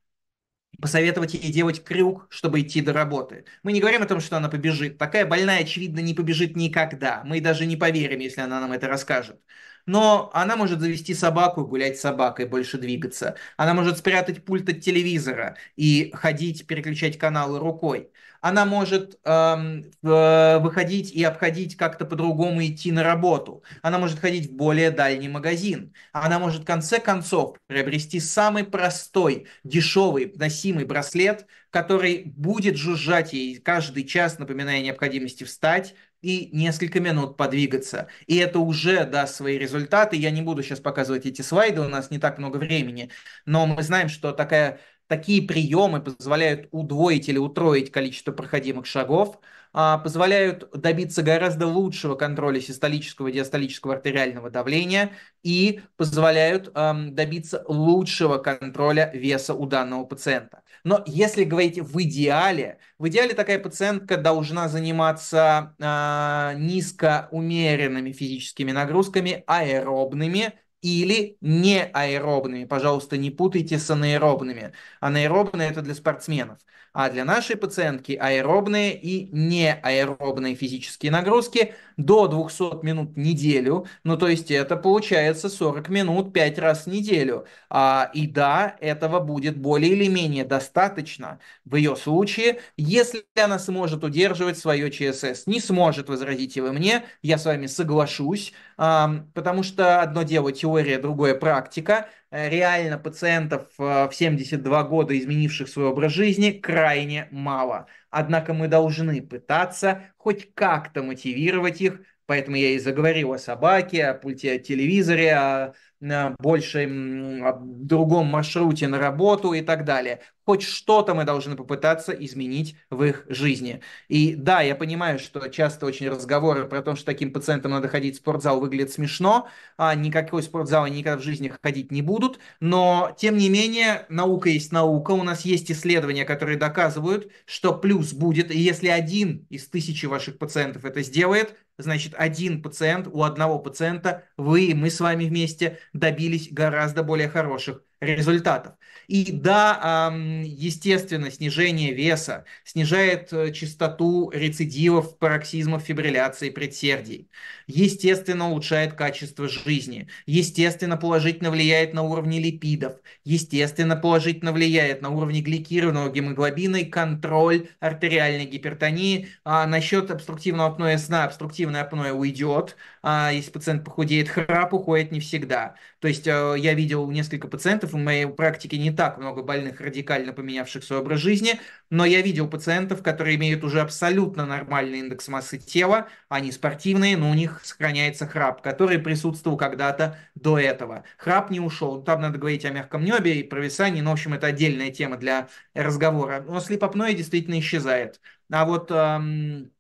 посоветовать ей делать крюк, чтобы идти до работы. Мы не говорим о том, что она побежит. Такая больная, очевидно, не побежит никогда. Мы даже не поверим, если она нам это расскажет но она может завести собаку и гулять с собакой, больше двигаться. Она может спрятать пульт от телевизора и ходить, переключать каналы рукой. Она может эм, э, выходить и обходить как-то по-другому, идти на работу. Она может ходить в более дальний магазин. Она может в конце концов приобрести самый простой, дешевый, носимый браслет, который будет жужжать ей каждый час, напоминая о необходимости встать, и несколько минут подвигаться. И это уже даст свои результаты. Я не буду сейчас показывать эти слайды, у нас не так много времени. Но мы знаем, что такая Такие приемы позволяют удвоить или утроить количество проходимых шагов, а, позволяют добиться гораздо лучшего контроля систолического и диастолического артериального давления и позволяют эм, добиться лучшего контроля веса у данного пациента. Но если говорить в идеале, в идеале такая пациентка должна заниматься э, низкоумеренными физическими нагрузками, аэробными, или не аэробными. Пожалуйста, не путайте с анаэробными. Анаэробные это для спортсменов. А для нашей пациентки аэробные и не аэробные физические нагрузки до 200 минут в неделю. Ну, то есть это получается 40 минут 5 раз в неделю. А, и да, этого будет более или менее достаточно в ее случае, если она сможет удерживать свое ЧСС. Не сможет, возразите вы мне, я с вами соглашусь, а, потому что одно дело теория История другая, практика. Э, реально пациентов э, в 72 года, изменивших свой образ жизни, крайне мало. Однако мы должны пытаться хоть как-то мотивировать их, поэтому я и заговорил о собаке, о пульте от телевизоре, о, о большем о другом маршруте на работу и так далее хоть что-то мы должны попытаться изменить в их жизни. И да, я понимаю, что часто очень разговоры про то, что таким пациентам надо ходить в спортзал, выглядит смешно, а никакой спортзал они никогда в жизни ходить не будут, но тем не менее наука есть наука, у нас есть исследования, которые доказывают, что плюс будет, и если один из тысячи ваших пациентов это сделает, значит, один пациент, у одного пациента вы и мы с вами вместе добились гораздо более хороших результатов. И да, естественно, снижение веса снижает э, частоту рецидивов, пароксизмов, фибрилляции предсердий. Естественно, улучшает качество жизни. Естественно, положительно влияет на уровни липидов. Естественно, положительно влияет на уровни гликированного гемоглобина и контроль артериальной гипертонии. А насчет обструктивного апноэ сна, обструктивное апноэ уйдет, а если пациент похудеет, храп уходит не всегда. То есть э, я видел несколько пациентов, в моей практике не так много больных, радикально поменявших свой образ жизни, но я видел пациентов, которые имеют уже абсолютно нормальный индекс массы тела, они спортивные, но у них сохраняется храп, который присутствовал когда-то до этого. Храп не ушел, там надо говорить о мягком небе и провисании, но, ну, в общем, это отдельная тема для разговора. Но слепопное действительно исчезает. А вот эм,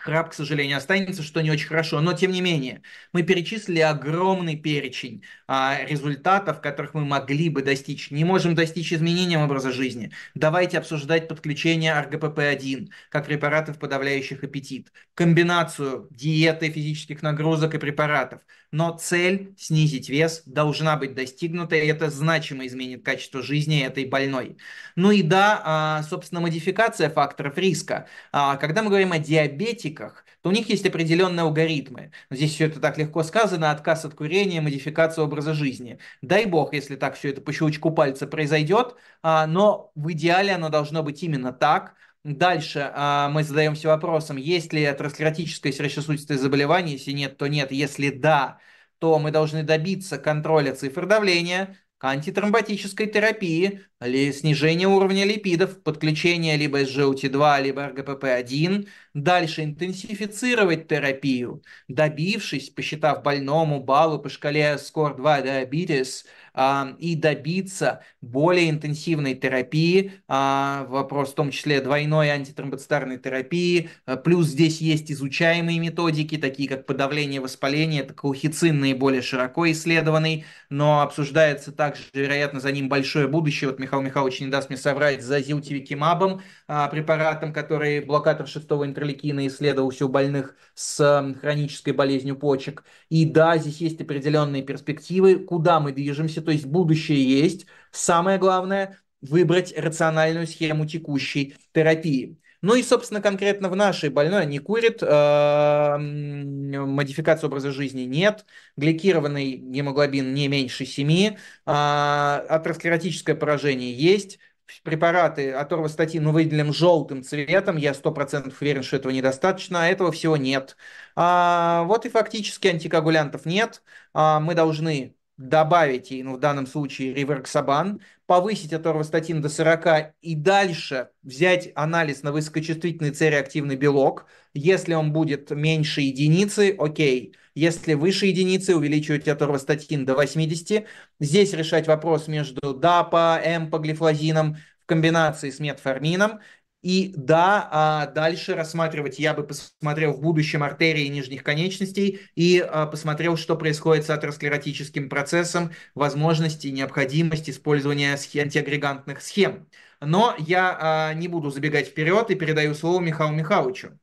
храп, к сожалению, останется, что не очень хорошо. Но, тем не менее, мы перечислили огромный перечень а, результатов, которых мы могли бы достичь. Не можем достичь изменением образа жизни. Давайте обсуждать подключение РГПП-1 как препаратов, подавляющих аппетит. Комбинацию диеты, физических нагрузок и препаратов. Но цель снизить вес должна быть достигнута, и это значимо изменит качество жизни этой больной. Ну и да, а, собственно, модификация факторов риска. А, когда мы говорим о диабете, политиках, то у них есть определенные алгоритмы. Здесь все это так легко сказано, отказ от курения, модификация образа жизни. Дай бог, если так все это по щелчку пальца произойдет, а, но в идеале оно должно быть именно так, Дальше а, мы задаемся вопросом, есть ли атеросклеротическое сердечно-сосудистое заболевание, если нет, то нет. Если да, то мы должны добиться контроля цифр давления, антитромботической терапии, или снижения уровня липидов, подключения либо SGLT2, либо РГПП-1, Дальше интенсифицировать терапию, добившись, посчитав больному баллы по шкале Score 2 диабетис, а, и добиться более интенсивной терапии, а, вопрос в том числе двойной антитромбоцитарной терапии, а, плюс здесь есть изучаемые методики, такие как подавление воспаления, это каухицин наиболее широко исследованный, но обсуждается также, вероятно, за ним большое будущее, вот Михаил Михайлович не даст мне соврать, за зилтивикимабом, препаратом, который блокатор шестого интерферона, Карликина исследовался у больных с хронической болезнью почек. И да, здесь есть определенные перспективы, куда мы движемся, то есть будущее есть. Самое главное – выбрать рациональную схему текущей терапии. Ну и, собственно, конкретно в нашей больной не курит, а, модификации образа жизни нет, гликированный гемоглобин не меньше 7, а, атеросклеротическое поражение есть, препараты аторвостатин ну, выделим желтым цветом, я 100% уверен, что этого недостаточно, а этого всего нет. А, вот и фактически антикоагулянтов нет. А, мы должны добавить, ей, ну, в данном случае реверксабан, повысить аторвастатин до 40 и дальше взять анализ на высокочувствительный цереактивный белок. Если он будет меньше единицы, окей. Если выше единицы, увеличивать аторвастатин до 80. Здесь решать вопрос между ДАПа, МПа, глифлозином в комбинации с метформином. И да, а дальше рассматривать я бы посмотрел в будущем артерии нижних конечностей и а, посмотрел, что происходит с атеросклеротическим процессом, возможности необходимость использования схем, антиагрегантных схем. Но я а, не буду забегать вперед и передаю слово Михаилу Михайловичу.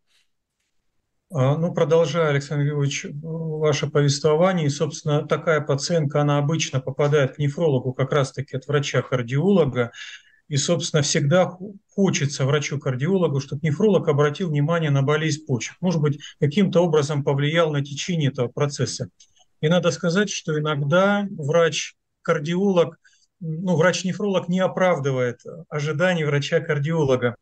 А, ну, продолжая, Александр Георгиевич, ваше повествование, и, собственно, такая пациентка, она обычно попадает к нефрологу как раз-таки от врача-кардиолога, и, собственно, всегда хочется врачу-кардиологу, чтобы нефролог обратил внимание на болезнь почек. Может быть, каким-то образом повлиял на течение этого процесса. И надо сказать, что иногда врач-кардиолог, ну, врач-нефролог не оправдывает ожиданий врача-кардиолога.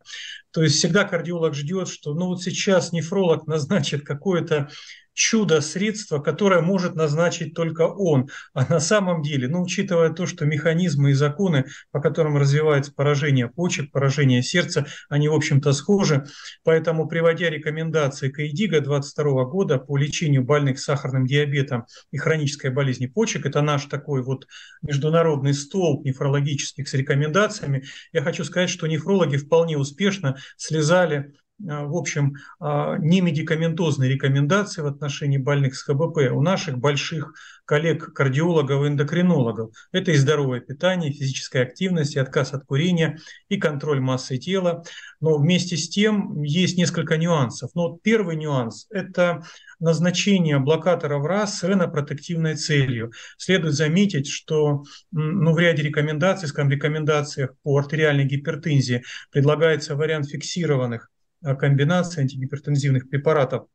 То есть всегда кардиолог ждет, что ну вот сейчас нефролог назначит какое-то чудо-средство, которое может назначить только он. А на самом деле, ну, учитывая то, что механизмы и законы, по которым развивается поражение почек, поражение сердца, они, в общем-то, схожи. Поэтому, приводя рекомендации Каидига 22 года по лечению больных сахарным диабетом и хронической болезни почек, это наш такой вот международный столб нефрологических с рекомендациями, я хочу сказать, что нефрологи вполне успешно слезали а, в общем, а, не медикаментозные рекомендации в отношении больных с ХБП у наших больших коллег-кардиологов и эндокринологов. Это и здоровое питание, физическая активность, и отказ от курения, и контроль массы тела. Но вместе с тем есть несколько нюансов. Но первый нюанс – это назначение блокаторов в раз с ренопротективной целью. Следует заметить, что ну, в ряде рекомендаций, скажем, рекомендациях по артериальной гипертензии предлагается вариант фиксированных а, комбинации антигипертензивных препаратов.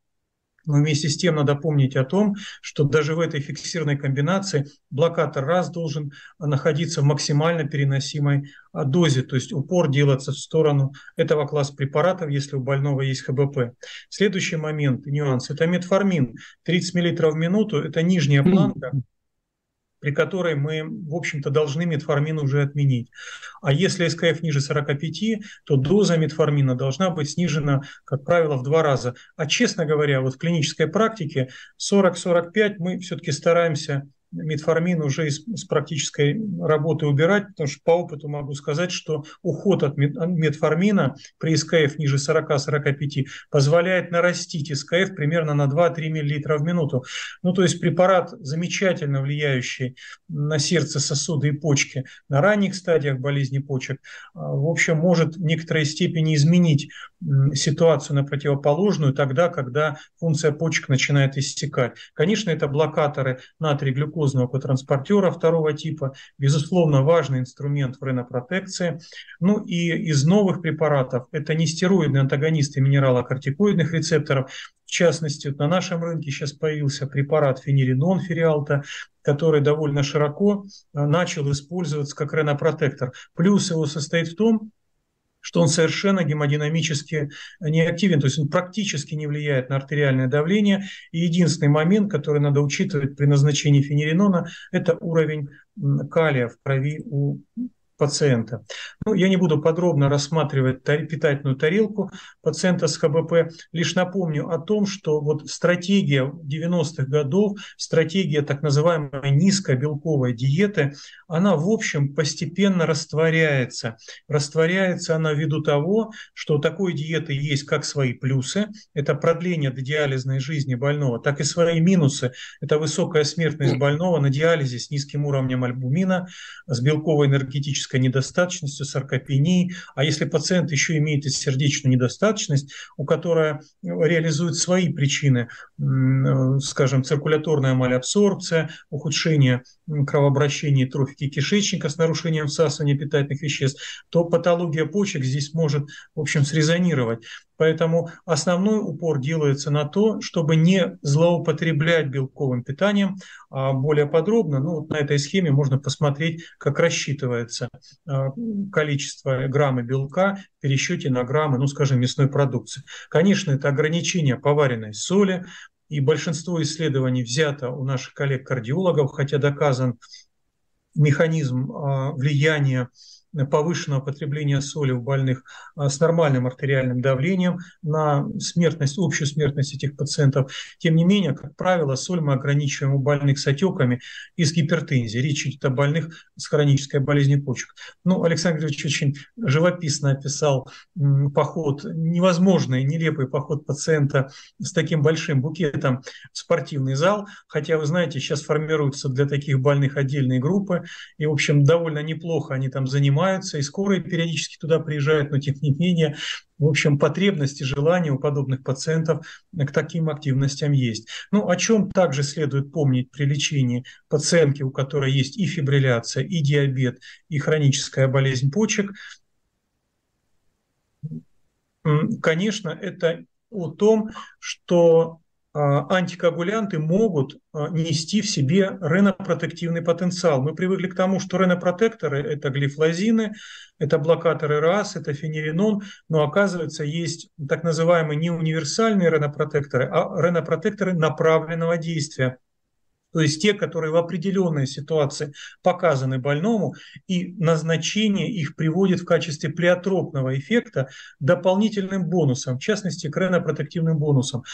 Но вместе с тем надо помнить о том, что даже в этой фиксированной комбинации блокатор раз должен находиться в максимально переносимой а, дозе, то есть упор делаться в сторону этого класса препаратов, если у больного есть ХБП. Следующий момент, нюанс, это метформин. 30 мл в минуту – это нижняя планка, при которой мы, в общем-то, должны метформин уже отменить. А если СКФ ниже 45, то доза метформина должна быть снижена, как правило, в два раза. А честно говоря, вот в клинической практике 40-45 мы все-таки стараемся метформин уже из, из практической работы убирать, потому что по опыту могу сказать, что уход от метформина при СКФ ниже 40-45 позволяет нарастить СКФ примерно на 2-3 мл в минуту. Ну, то есть препарат, замечательно влияющий на сердце, сосуды и почки на ранних стадиях болезни почек, а, в общем, может в некоторой степени изменить ситуацию на противоположную тогда, когда функция почек начинает истекать. Конечно, это блокаторы натрий глюкозы наркозного транспортера второго типа, безусловно, важный инструмент в френопротекции. Ну и из новых препаратов это нестероидные антагонисты минералокортикоидных рецепторов. В частности, вот на нашем рынке сейчас появился препарат фенилинон фериалта, который довольно широко а, начал использоваться как ренопротектор. Плюс его состоит в том, что он совершенно гемодинамически неактивен, то есть он практически не влияет на артериальное давление. И единственный момент, который надо учитывать при назначении фениринона, это уровень калия в крови у пациента. Ну, я не буду подробно рассматривать питательную тарелку пациента с ХБП, лишь напомню о том, что вот стратегия 90-х годов, стратегия так называемой низкобелковой диеты, она в общем постепенно растворяется. Растворяется она ввиду того, что у такой диеты есть как свои плюсы, это продление до диализной жизни больного, так и свои минусы, это высокая смертность больного на диализе с низким уровнем альбумина, с белковой энергетической хронической недостаточностью, саркопении, а если пациент еще имеет и сердечную недостаточность, у которой э, реализуют свои причины, э, скажем, циркуляторная малеабсорбция, ухудшение кровообращения и трофики кишечника с нарушением всасывания питательных веществ, то патология почек здесь может, в общем, срезонировать. Поэтому основной упор делается на то, чтобы не злоупотреблять белковым питанием, а более подробно, ну, вот на этой схеме можно посмотреть, как рассчитывается Э, количество грамма белка в пересчете на граммы, ну, скажем, мясной продукции. Конечно, это ограничение поваренной соли, и большинство исследований взято у наших коллег-кардиологов, хотя доказан механизм э, влияния повышенного потребления соли у больных а, с нормальным артериальным давлением, на смертность, общую смертность этих пациентов. Тем не менее, как правило, соль мы ограничиваем у больных с отеками и с гипертензией. Речь идет о больных с хронической болезнью почек. Ну, Александр Юрьевич очень живописно описал поход, невозможный, нелепый поход пациента с таким большим букетом в спортивный зал. Хотя, вы знаете, сейчас формируются для таких больных отдельные группы. И, в общем, довольно неплохо они там занимаются ломаются, и скорые периодически туда приезжают, но тем не менее, в общем, потребности, желания у подобных пациентов к таким активностям есть. Ну, о чем также следует помнить при лечении пациентки, у которой есть и фибрилляция, и диабет, и хроническая болезнь почек, конечно, это о том, что а, антикоагулянты могут а, нести в себе ренопротективный потенциал. Мы привыкли к тому, что ренопротекторы – это глифлозины, это блокаторы РАС, это фениринон, но оказывается есть так называемые не универсальные ренопротекторы, а ренопротекторы направленного действия. То есть те, которые в определенной ситуации показаны больному, и назначение их приводит в качестве плеотропного эффекта дополнительным бонусом, в частности, к ренопротективным бонусам.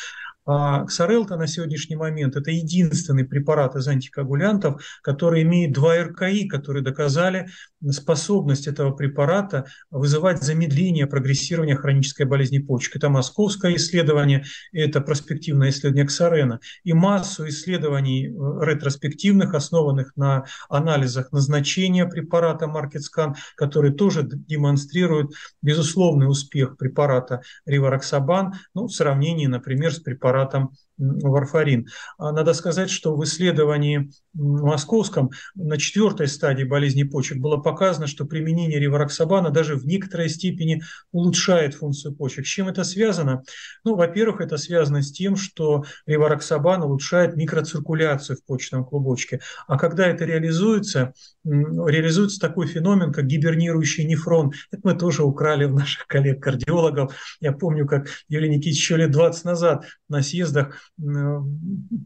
А, ксарелта на сегодняшний момент – это единственный препарат из антикоагулянтов, который имеет два РКИ, которые доказали способность этого препарата вызывать замедление прогрессирования хронической болезни почек. Это московское исследование, это проспективное исследование Ксарена и массу исследований э, ретроспективных, основанных на анализах назначения препарата MarketScan, которые тоже демонстрируют безусловный успех препарата Ривароксабан. ну, в сравнении, например, с препаратом препаратам варфарин. А надо сказать, что в исследовании московском на четвертой стадии болезни почек было показано, что применение ривароксабана даже в некоторой степени улучшает функцию почек. С чем это связано? Ну, во-первых, это связано с тем, что ривароксабан улучшает микроциркуляцию в почечном клубочке. А когда это реализуется, реализуется такой феномен, как гибернирующий нефрон. Это мы тоже украли у наших коллег-кардиологов. Я помню, как Юрий Никитич еще лет 20 назад на съездах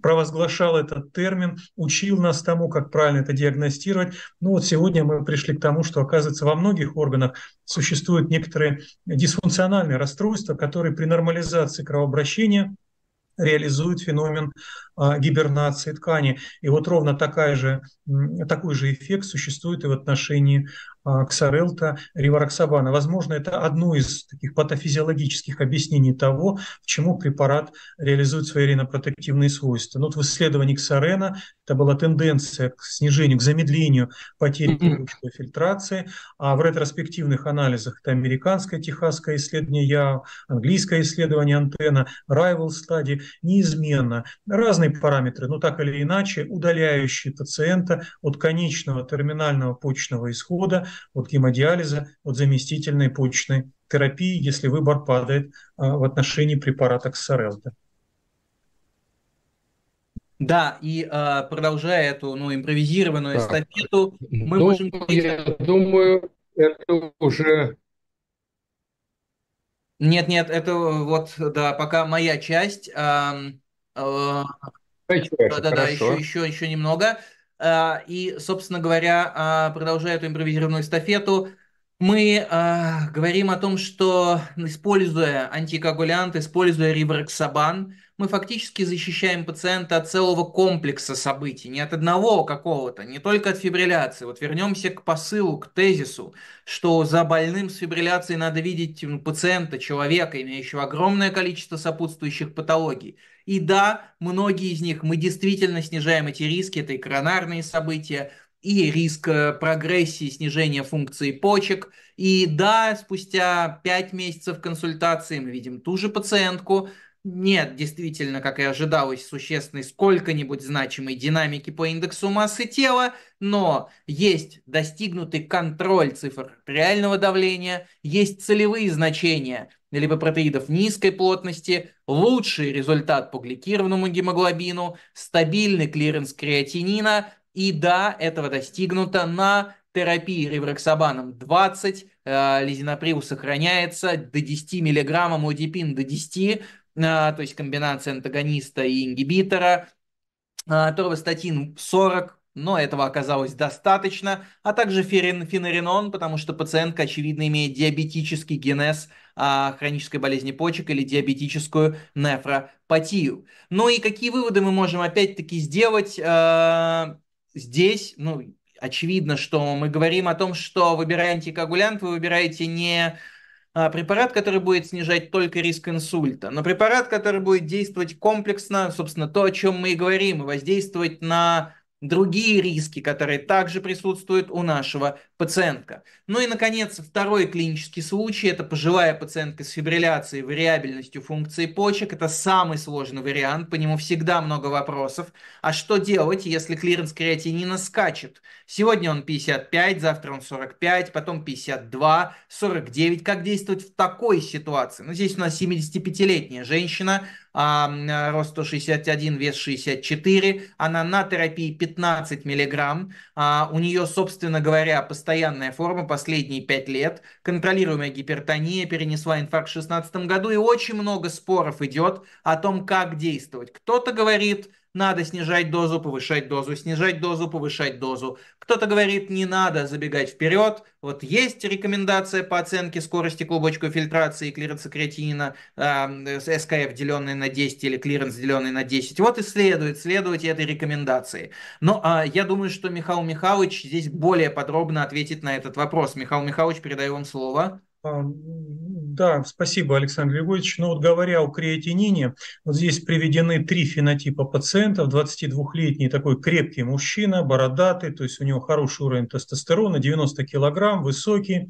провозглашал этот термин, учил нас тому, как правильно это диагностировать. Ну вот сегодня мы пришли к тому, что, оказывается, во многих органах существуют некоторые дисфункциональные расстройства, которые при нормализации кровообращения реализуют феномен а, гибернации ткани. И вот ровно такая же, такой же эффект существует и в отношении а, ксарелта ривароксабана. Возможно, это одно из таких патофизиологических объяснений того, почему препарат реализует свои ренопротективные свойства. Но вот в исследовании ксарена это была тенденция к снижению, к замедлению потери фильтрации, а в ретроспективных анализах это американское техасское исследование, я английское исследование антенна, rival study, неизменно разные контрольные параметры, но так или иначе удаляющие пациента от конечного терминального почечного исхода, от гемодиализа, от заместительной почечной терапии, если выбор падает а, в отношении препарата Ксарелда. Да, и э, продолжая эту ну, импровизированную так. эстафету, мы ну, можем... Я думаю, это уже... Нет, нет, это вот, да, пока моя часть. Э, э, да-да-да, еще, еще, еще немного. А, и, собственно говоря, а, продолжая эту импровизированную эстафету, мы а, говорим о том, что, используя антикоагулянт, используя ривароксабан, мы фактически защищаем пациента от целого комплекса событий, не от одного какого-то, не только от фибрилляции. Вот вернемся к посылу, к тезису, что за больным с фибрилляцией надо видеть ну, пациента, человека, имеющего огромное количество сопутствующих патологий. И да, многие из них мы действительно снижаем эти риски, это и коронарные события, и риск э, прогрессии, снижения функции почек. И да, спустя 5 месяцев консультации мы видим ту же пациентку, нет действительно, как и ожидалось, существенной сколько-нибудь значимой динамики по индексу массы тела, но есть достигнутый контроль цифр реального давления, есть целевые значения либо протеидов низкой плотности, лучший результат по гликированному гемоглобину, стабильный клиренс креатинина, и да, этого достигнуто на терапии ревроксабаном 20, э, лизинаприл сохраняется до 10 мг, модипин до 10, а, то есть комбинация антагониста и ингибитора. Торвостатин а, 40, но этого оказалось достаточно, а также фенаринон, потому что пациентка, очевидно, имеет диабетический генез а, хронической болезни почек или диабетическую нефропатию. Ну и какие выводы мы можем опять-таки сделать здесь? Ну, очевидно, что мы говорим о том, что выбирая антикоагулянт, вы выбираете не а, препарат, который будет снижать только риск инсульта, но препарат, который будет действовать комплексно, собственно, то, о чем мы и говорим, и воздействовать на другие риски, которые также присутствуют у нашего пациентка. Ну и, наконец, второй клинический случай – это пожилая пациентка с фибрилляцией, вариабельностью функции почек. Это самый сложный вариант, по нему всегда много вопросов. А что делать, если клиренс креатинина скачет? Сегодня он 55, завтра он 45, потом 52, 49. Как действовать в такой ситуации? Ну, здесь у нас 75-летняя женщина, а, рост 161, вес 64, она на терапии 15 миллиграмм, а, у нее, собственно говоря, постоянно постоянная форма последние пять лет. Контролируемая гипертония перенесла инфаркт в 2016 году. И очень много споров идет о том, как действовать. Кто-то говорит, надо снижать дозу, повышать дозу, снижать дозу, повышать дозу. Кто-то говорит, не надо забегать вперед. Вот есть рекомендация по оценке скорости клубочковой фильтрации клиренса креатинина, э, а, СКФ, деленный на 10 или клиренс, деленный на 10. Вот и следует следовать этой рекомендации. Но ну, э, а я думаю, что Михаил Михайлович здесь более подробно ответит на этот вопрос. Михаил Михайлович, передаю вам слово. А, да, спасибо, Александр Григорьевич. Но ну, вот говоря о креатинине, вот здесь приведены три фенотипа пациентов. 22-летний такой крепкий мужчина, бородатый, то есть у него хороший уровень тестостерона, 90 килограмм, высокий.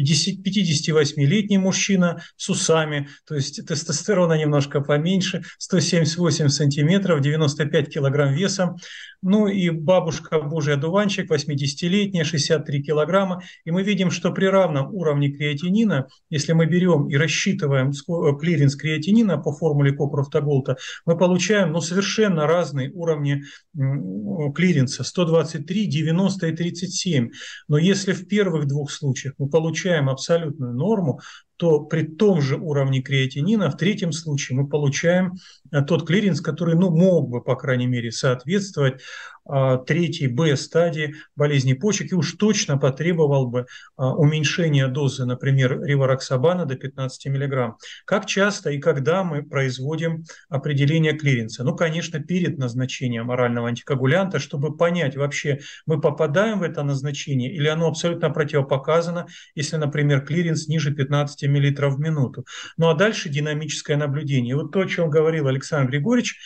58-летний мужчина с усами, то есть тестостерона немножко поменьше, 178 сантиметров, 95 килограмм веса. Ну и бабушка Божий одуванчик, 80-летняя, 63 килограмма. И мы видим, что при равном уровне креатинина, если мы берем и рассчитываем э, клиренс креатинина по формуле Кокрофта-Голта, мы получаем ну, совершенно разные уровни клиренса – 123, 90 и 37. Но если в первых двух случаях мы получаем получаем абсолютную норму, то при том же уровне креатинина в третьем случае мы получаем э, тот клиренс, который ну, мог бы, по крайней мере, соответствовать а, третьей Б стадии болезни почек и уж точно потребовал бы а, уменьшения дозы, например, ривароксабана до 15 мг. Как часто и когда мы производим определение клиренса? Ну, конечно, перед назначением орального антикоагулянта, чтобы понять вообще, мы попадаем в это назначение или оно абсолютно противопоказано, если, например, клиренс ниже 15 мл в минуту. Ну а дальше динамическое наблюдение. Вот то, о чем говорил Александр Григорьевич,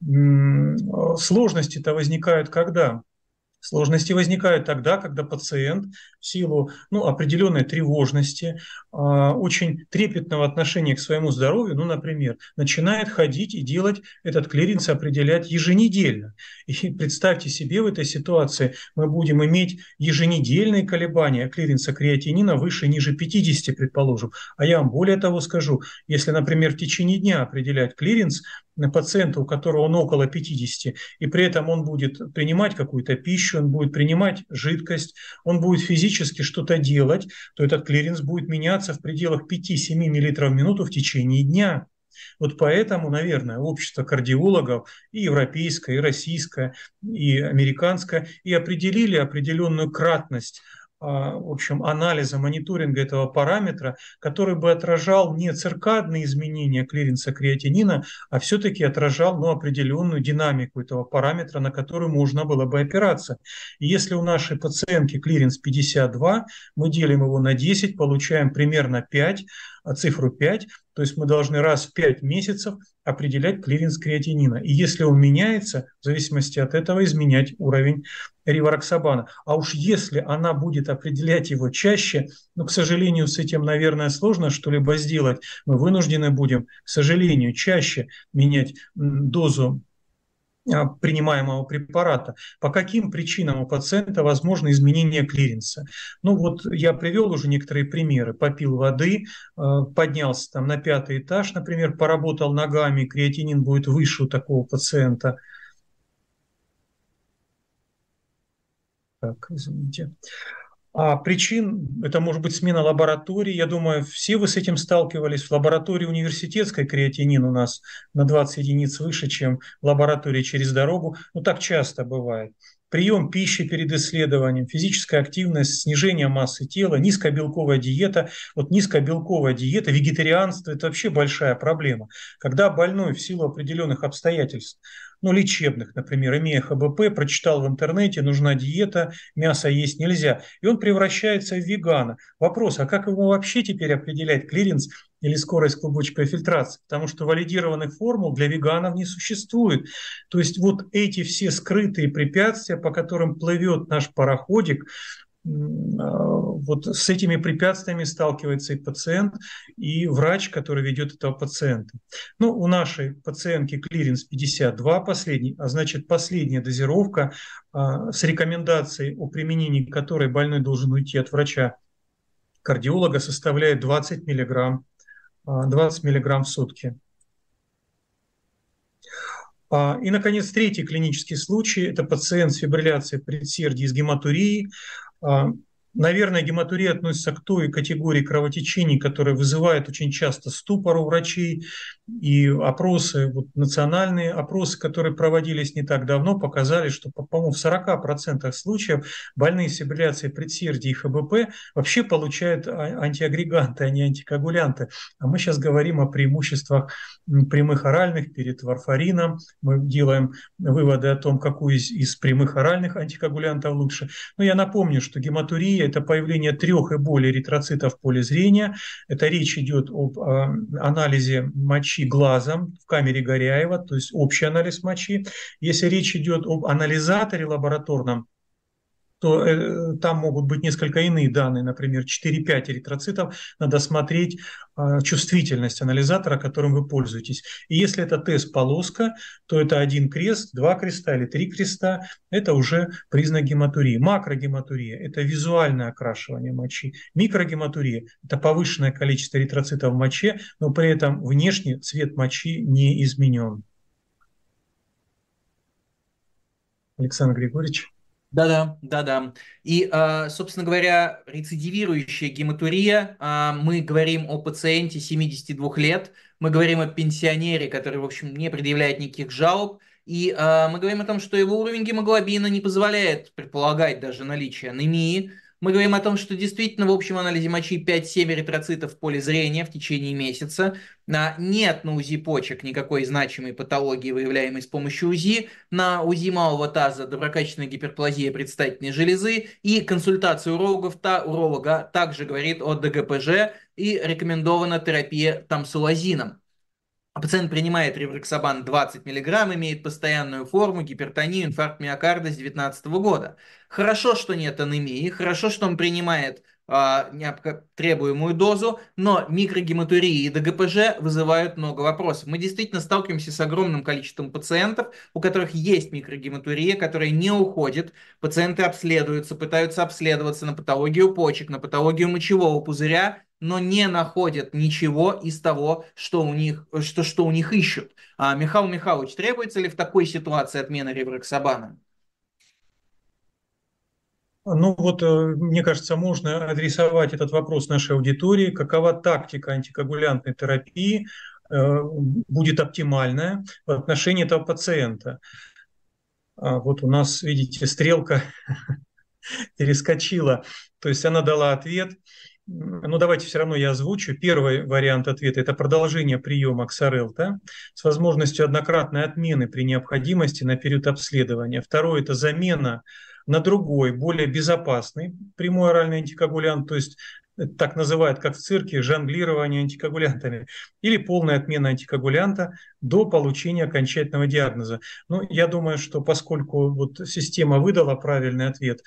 сложности-то возникают когда? Сложности возникают тогда, когда пациент в силу ну, определенной тревожности, а, очень трепетного отношения к своему здоровью, ну, например, начинает ходить и делать этот клиренс, определять еженедельно. И представьте себе, в этой ситуации мы будем иметь еженедельные колебания клиренса креатинина выше, ниже 50, предположим. А я вам более того скажу, если, например, в течение дня определять клиренс, пациента, у которого он около 50, и при этом он будет принимать какую-то пищу, он будет принимать жидкость, он будет физически что-то делать, то этот клиренс будет меняться в пределах 5-7 мл в минуту в течение дня. Вот поэтому, наверное, общество кардиологов и европейское, и российское, и американское и определили определенную кратность а, в общем, анализа, мониторинга этого параметра, который бы отражал не циркадные изменения клиренса креатинина, а все-таки отражал ну, определенную динамику этого параметра, на которую можно было бы опираться. И если у нашей пациентки клиренс 52, мы делим его на 10, получаем примерно 5, а цифру 5, то есть мы должны раз в 5 месяцев определять клиренс креатинина. И если он меняется, в зависимости от этого изменять уровень ривароксабана. А уж если она будет определять его чаще, ну, к сожалению, с этим, наверное, сложно что-либо сделать. Мы вынуждены будем, к сожалению, чаще менять дозу а, принимаемого препарата, по каким причинам у пациента возможно изменение клиренса. Ну вот я привел уже некоторые примеры. Попил воды, а, поднялся там на пятый этаж, например, поработал ногами, креатинин будет выше у такого пациента. Так, извините а причин, это может быть смена лаборатории, я думаю, все вы с этим сталкивались. В лаборатории университетской креатинин у нас на 20 единиц выше, чем в лаборатории через дорогу. Ну, так часто бывает. Прием пищи перед исследованием, физическая активность, снижение массы тела, низкобелковая диета. Вот низкобелковая диета, вегетарианство – это вообще большая проблема. Когда больной в силу определенных обстоятельств ну, лечебных, например, имея ХБП, прочитал в интернете, нужна диета, мясо есть нельзя, и он превращается в вегана. Вопрос, а как ему вообще теперь определять клиренс или скорость клубочковой фильтрации, потому что валидированных формул для веганов не существует. То есть вот эти все скрытые препятствия, по которым плывет наш пароходик, а, вот с этими препятствиями сталкивается и пациент, и врач, который ведет этого пациента. Ну, у нашей пациентки клиренс 52 последний, а значит последняя дозировка а, с рекомендацией о применении которой больной должен уйти от врача кардиолога составляет 20 миллиграмм, 20 а, миллиграмм в сутки. И, наконец, третий клинический случай – это пациент с фибрилляцией предсердий с гематурией. Um, Наверное, гематурия относится к той категории кровотечений, которая вызывает очень часто ступор у врачей. И опросы, вот национальные опросы, которые проводились не так давно, показали, что, по-моему, в 40% случаев больные с фибрилляцией предсердий и ХБП вообще получают а, антиагреганты, а не антикоагулянты. А мы сейчас говорим о преимуществах прямых оральных перед варфарином. Мы делаем выводы о том, какую из, из прямых оральных антикоагулянтов лучше. Но я напомню, что гематурия это появление трех и более эритроцитов в поле зрения. Это речь идет об а, анализе мочи глазом в камере Горяева, то есть общий анализ мочи. Если речь идет об анализаторе лабораторном, то э, там могут быть несколько иные данные, например, 4-5 эритроцитов, надо смотреть э, чувствительность анализатора, которым вы пользуетесь. И если это тест-полоска, то это один крест, два креста или три креста, это уже признак гематурии. Макрогематурия – это визуальное окрашивание мочи. Микрогематурия – это повышенное количество эритроцитов в моче, но при этом внешне цвет мочи не изменен. Александр Григорьевич. Да-да, да-да. И, а, собственно говоря, рецидивирующая гематурия, а, мы говорим о пациенте 72 лет, мы говорим о пенсионере, который, в общем, не предъявляет никаких жалоб, и а, мы говорим о том, что его уровень гемоглобина не позволяет предполагать даже наличие анемии, мы говорим о том, что действительно в общем анализе мочи 5-7 эритроцитов в поле зрения в течение месяца. А, нет на УЗИ почек никакой значимой патологии, выявляемой с помощью УЗИ. На УЗИ малого таза доброкачественная гиперплазия предстательной железы. И консультация урологов, та, уролога также говорит о ДГПЖ и рекомендована терапия тамсулазином. А пациент принимает реврексабан 20 мг, имеет постоянную форму, гипертонию, инфаркт миокарда с 2019 года. Хорошо, что нет анемии, хорошо, что он принимает а, требуемую дозу, но микрогематурии и ДГПЖ вызывают много вопросов. Мы действительно сталкиваемся с огромным количеством пациентов, у которых есть микрогематурия, которая не уходит. Пациенты обследуются, пытаются обследоваться на патологию почек, на патологию мочевого пузыря, но не находят ничего из того, что у них, что, что у них ищут. А Михаил Михайлович, требуется ли в такой ситуации отмена ревроксабана? Ну вот, э, мне кажется, можно адресовать этот вопрос нашей аудитории. Какова тактика антикоагулянтной терапии э, будет оптимальная в отношении этого пациента? А вот у нас, видите, стрелка перескочила. То есть она дала ответ. Ну, давайте все равно я озвучу. Первый вариант ответа – это продолжение приема ксарелта с возможностью однократной отмены при необходимости на период обследования. Второе – это замена на другой, более безопасный прямой оральный антикоагулянт, то есть э, так называют, как в цирке, жонглирование антикоагулянтами, или полная отмена антикоагулянта до получения окончательного диагноза. Ну, я думаю, что поскольку вот система выдала правильный ответ,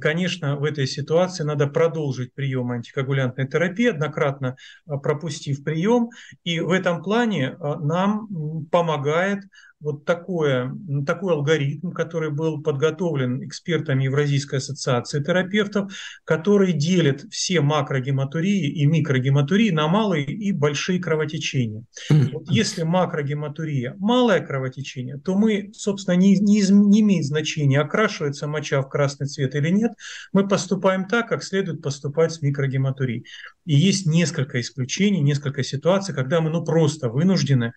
Конечно, в этой ситуации надо продолжить прием антикоагулянтной терапии, однократно а, пропустив прием. И в этом плане а, нам помогает вот такое, такой алгоритм, который был подготовлен экспертами Евразийской ассоциации терапевтов, который делит все макрогематурии и микрогематурии на малые и большие кровотечения. Вот если макрогематурия – малое кровотечение, то мы, собственно, не, не, не имеет значения, окрашивается моча в красный цвет или или нет, мы поступаем так, как следует поступать с микрогематурией. И есть несколько исключений, несколько ситуаций, когда мы ну, просто вынуждены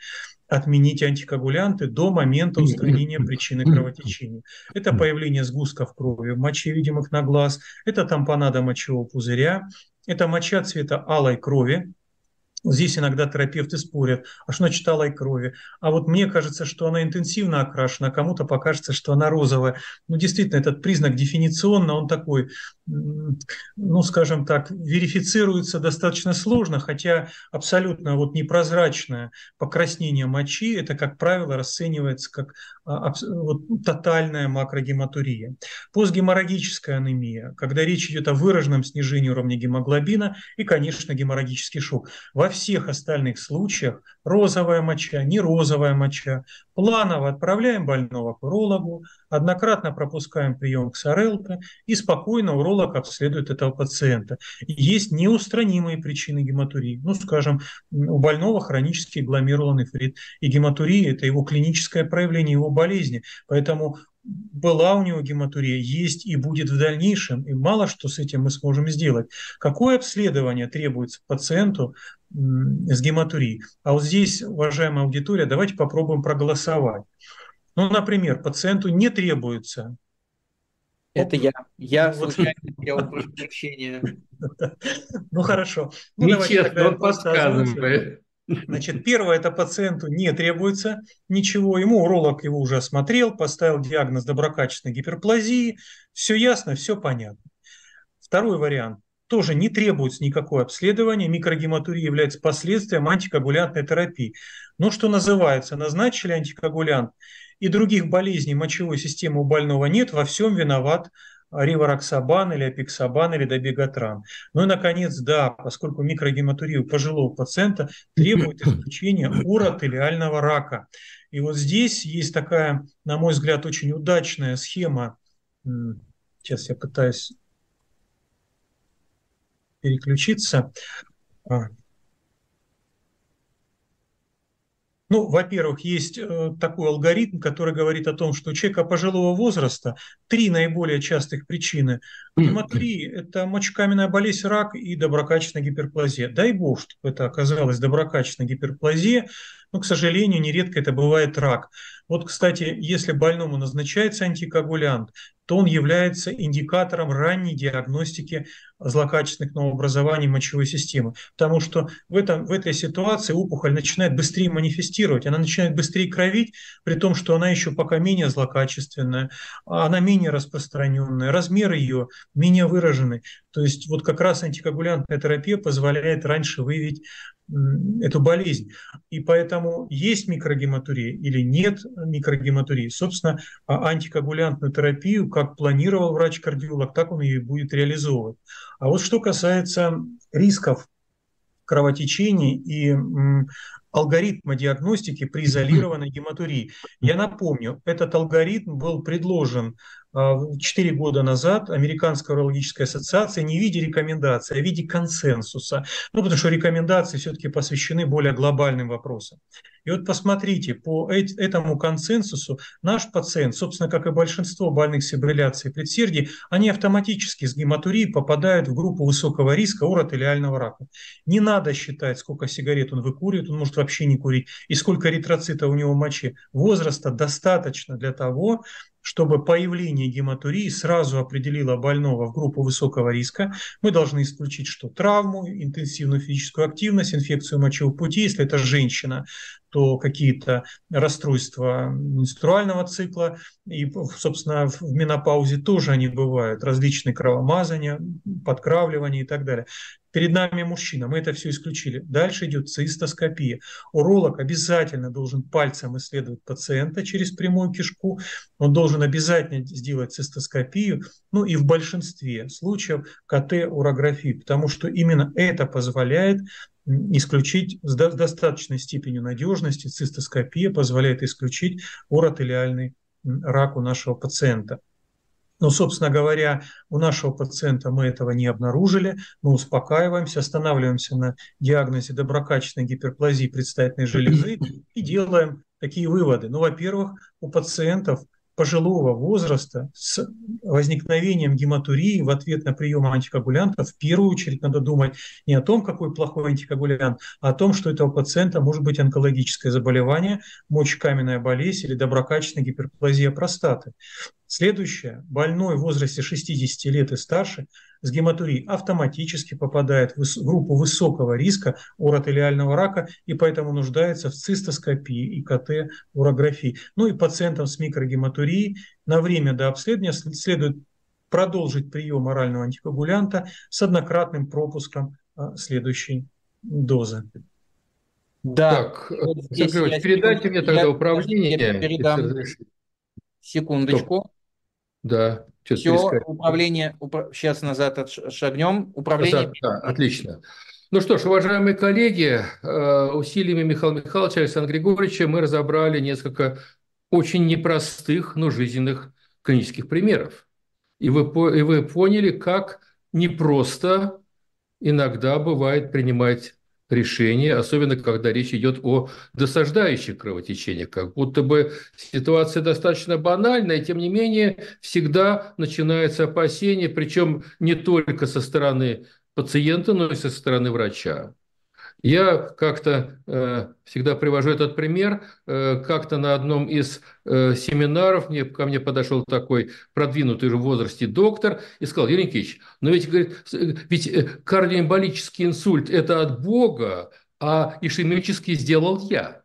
отменить антикоагулянты до момента устранения причины кровотечения. Это появление сгустков крови в моче, видимых на глаз, это тампонада мочевого пузыря, это моча цвета алой крови, Здесь иногда терапевты спорят, а что значит алой крови? А вот мне кажется, что она интенсивно окрашена, а кому-то покажется, что она розовая. Ну, действительно, этот признак дефиниционно, он такой, ну, скажем так, верифицируется достаточно сложно, хотя абсолютно вот непрозрачное покраснение мочи, это, как правило, расценивается как а, вот, тотальная макрогематурия. Постгеморрагическая анемия, когда речь идет о выраженном снижении уровня гемоглобина и, конечно, геморрагический шок. Во всех остальных случаях розовая моча, не розовая моча. Планово отправляем больного к урологу, однократно пропускаем прием к сорелте и спокойно уролог обследует этого пациента. Есть неустранимые причины гематурии. Ну, скажем, у больного хронический гломерулонефрит. И гематурия – это его клиническое проявление его болезни. Поэтому была у него гематурия, есть и будет в дальнейшем, и мало что с этим мы сможем сделать. Какое обследование требуется пациенту с гематурией? А вот здесь, уважаемая аудитория, давайте попробуем проголосовать. Ну, например, пациенту не требуется это я. Я ну, случайно сделал прошу Ну хорошо. Ну, давайте тогда просто Значит, первое, это пациенту не требуется ничего. Ему уролог его уже осмотрел, поставил диагноз доброкачественной гиперплазии. Все ясно, все понятно. Второй вариант. Тоже не требуется никакое обследование. Микрогематурия является последствием антикоагулянтной терапии. Ну, что называется, назначили антикоагулянт, и других болезней мочевой системы у больного нет, во всем виноват ривароксабан или апиксабан или добегатран. Ну и, наконец, да, поскольку микрогематурия у пожилого пациента требует исключения уротелиального рака. И вот здесь есть такая, на мой взгляд, очень удачная схема. Сейчас я пытаюсь переключиться. А, Ну, во-первых, есть э, такой алгоритм, который говорит о том, что у человека пожилого возраста три наиболее частых причины. Гематрии – это мочекаменная болезнь, рак и доброкачественная гиперплазия. Дай бог, чтобы это оказалось доброкачественная гиперплазия, но, ну, к сожалению, нередко это бывает рак. Вот, кстати, если больному назначается антикоагулянт, то он является индикатором ранней диагностики злокачественных новообразований мочевой системы. Потому что в, этом, в этой ситуации опухоль начинает быстрее манифестировать, она начинает быстрее кровить, при том, что она еще пока менее злокачественная, она менее распространенная, размеры ее менее выражены. То есть вот как раз антикоагулянтная терапия позволяет раньше выявить эту болезнь. И поэтому есть микрогематурия или нет микрогематурии. Собственно, а, антикоагулянтную терапию, как планировал врач-кардиолог, так он ее будет реализовывать. А вот что касается рисков кровотечений и алгоритма диагностики при изолированной гематурии. Я напомню, этот алгоритм был предложен 4 а, года назад Американской урологической ассоциации не в виде рекомендации, а в виде консенсуса. Ну, потому что рекомендации все-таки посвящены более глобальным вопросам. И вот посмотрите, по этому консенсусу наш пациент, собственно, как и большинство больных сибриляцией предсердий, они автоматически с гематурии попадают в группу высокого риска уротелиального рака. Не надо считать, сколько сигарет он выкурит, он может вообще не курить, и сколько эритроцита у него в моче. Возраста достаточно для того, чтобы появление гематурии сразу определило больного в группу высокого риска, мы должны исключить, что травму, интенсивную физическую активность, инфекцию мочевого пути, если это женщина, то какие-то расстройства менструального цикла, и, собственно, в менопаузе тоже они бывают, различные кровомазания, подкравливания и так далее. Перед нами мужчина, мы это все исключили. Дальше идет цистоскопия. Уролог обязательно должен пальцем исследовать пациента через прямую кишку, он должен обязательно сделать цистоскопию, ну и в большинстве случаев КТ-урографию, потому что именно это позволяет исключить с достаточной степенью надежности, цистоскопия позволяет исключить уротелиальный рак у нашего пациента – но, собственно говоря, у нашего пациента мы этого не обнаружили, мы успокаиваемся, останавливаемся на диагнозе доброкачественной гиперплазии предстательной железы и делаем такие выводы. Ну, во-первых, у пациентов пожилого возраста с возникновением гематурии в ответ на прием антикоагулянтов в первую очередь надо думать не о том, какой плохой антикоагулянт, а о том, что у этого пациента может быть онкологическое заболевание, мочекаменная болезнь или доброкачественная гиперплазия простаты. Следующее, больной в возрасте 60 лет и старше с гематурией автоматически попадает в группу высокого риска уротелиального рака и поэтому нуждается в цистоскопии и КТ-урографии. Ну и пациентам с микрогематурией на время до обследования следует продолжить прием орального антикоагулянта с однократным пропуском а, следующей дозы. Да, так, вот э, Сергей, я передайте я, мне тогда я, управление. передам. Секундочку. Да. Все, управление, упра... сейчас назад шагнем Управление... Назад, да, отлично. Ну что ж, уважаемые коллеги, э, усилиями Михаила Михайловича и Александра Григорьевича мы разобрали несколько очень непростых, но жизненных клинических примеров. И вы, и вы поняли, как непросто иногда бывает принимать решение, особенно когда речь идет о досаждающих кровотечениях, как будто бы ситуация достаточно банальная, и тем не менее всегда начинается опасение, причем не только со стороны пациента, но и со стороны врача. Я как-то э, всегда привожу этот пример. Э, как-то на одном из э, семинаров мне, ко мне подошел такой продвинутый в возрасте доктор и сказал, Юрий Никитич, но ну ведь, говорит, ведь кардиоэмболический инсульт – это от Бога, а ишемический сделал я.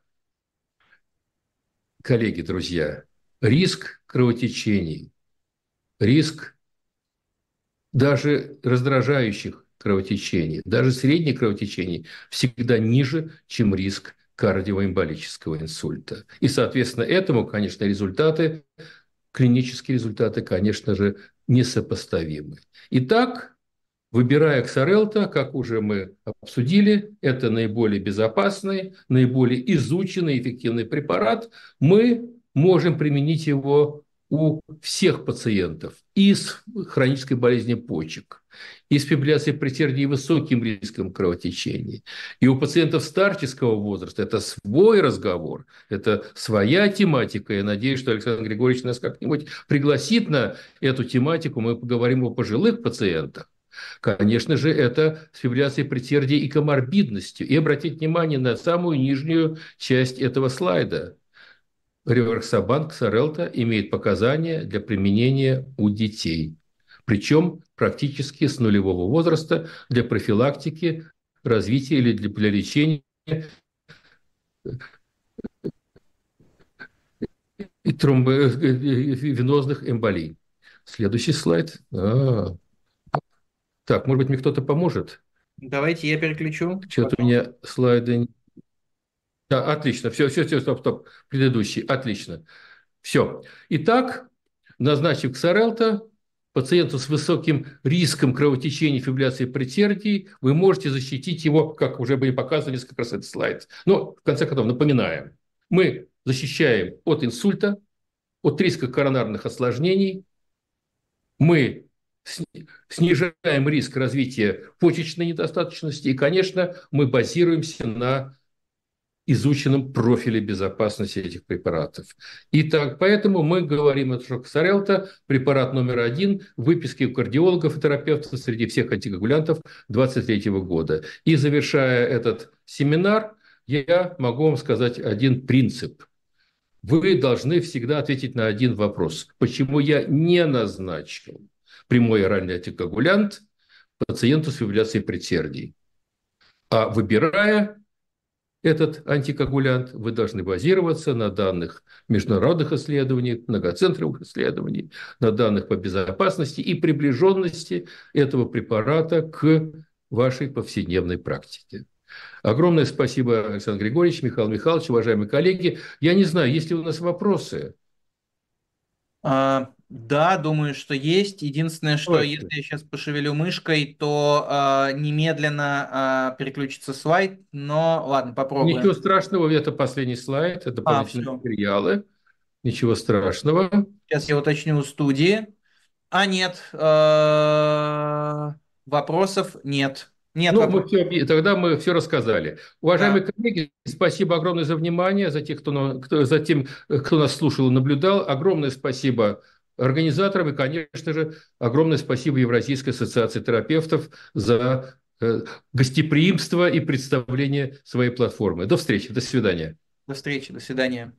Коллеги, друзья, риск кровотечений, риск даже раздражающих кровотечений, даже средних кровотечений, всегда ниже, чем риск кардиоэмболического инсульта. И, соответственно, этому, конечно, результаты, клинические результаты, конечно же, несопоставимы. Итак, выбирая XRL, как уже мы обсудили, это наиболее безопасный, наиболее изученный эффективный препарат, мы можем применить его у всех пациентов из хронической болезни почек – Испепляция при тернии высоким риском кровотечения. И у пациентов старческого возраста это свой разговор, это своя тематика. Я надеюсь, что Александр Григорьевич нас как-нибудь пригласит на эту тематику. Мы поговорим о пожилых пациентах. Конечно же, это с фибрилляцией предсердия и коморбидностью. И обратить внимание на самую нижнюю часть этого слайда. Реверсабан Ксарелта имеет показания для применения у детей причем практически с нулевого возраста для профилактики, развития или для, для лечения тромбо... Э, э, э, венозных эмболий. Следующий слайд. А-а-а. Так, может быть, мне кто-то поможет? Давайте я переключу. Что-то у меня слайды... Да, отлично. Все, все, все, стоп, стоп. Предыдущий. Отлично. Все. Итак, назначив Ксарелта, пациенту с высоким риском кровотечения, фибрилляции предсердий, вы можете защитить его, как уже были показаны несколько раз этот слайд. Но, в конце концов, напоминаем, мы защищаем от инсульта, от риска коронарных осложнений, мы снижаем риск развития почечной недостаточности, и, конечно, мы базируемся на изученном профиле безопасности этих препаратов. Итак, поэтому мы говорим, о троксарелта препарат номер один выписки у кардиологов и терапевтов среди всех антикоагулянтов 2023 года. И завершая этот семинар, я могу вам сказать один принцип. Вы должны всегда ответить на один вопрос. Почему я не назначил прямой оральный антикоагулянт пациенту с фибрилляцией предсердий? А выбирая, этот антикоагулянт, вы должны базироваться на данных международных исследований, многоцентровых исследований, на данных по безопасности и приближенности этого препарата к вашей повседневной практике. Огромное спасибо, Александр Григорьевич, Михаил Михайлович, уважаемые коллеги. Я не знаю, есть ли у нас вопросы? А, да, думаю, что есть. Единственное, что Ой, если ты. я сейчас пошевелю мышкой, то э, немедленно э, переключится слайд. Но ладно, попробуем. Ничего страшного, это последний слайд, это дополнительные а, материалы. Ничего страшного. Сейчас я уточню у студии. А нет, э, вопросов нет. Нет, ну, мы все, тогда мы все рассказали. Уважаемые да. коллеги, спасибо огромное за внимание, за тех, кто, кто, за тем, кто нас слушал и наблюдал. Огромное спасибо Организаторам и, конечно же, огромное спасибо Евразийской ассоциации терапевтов за э, гостеприимство и представление своей платформы. До встречи, до свидания. До встречи, до свидания.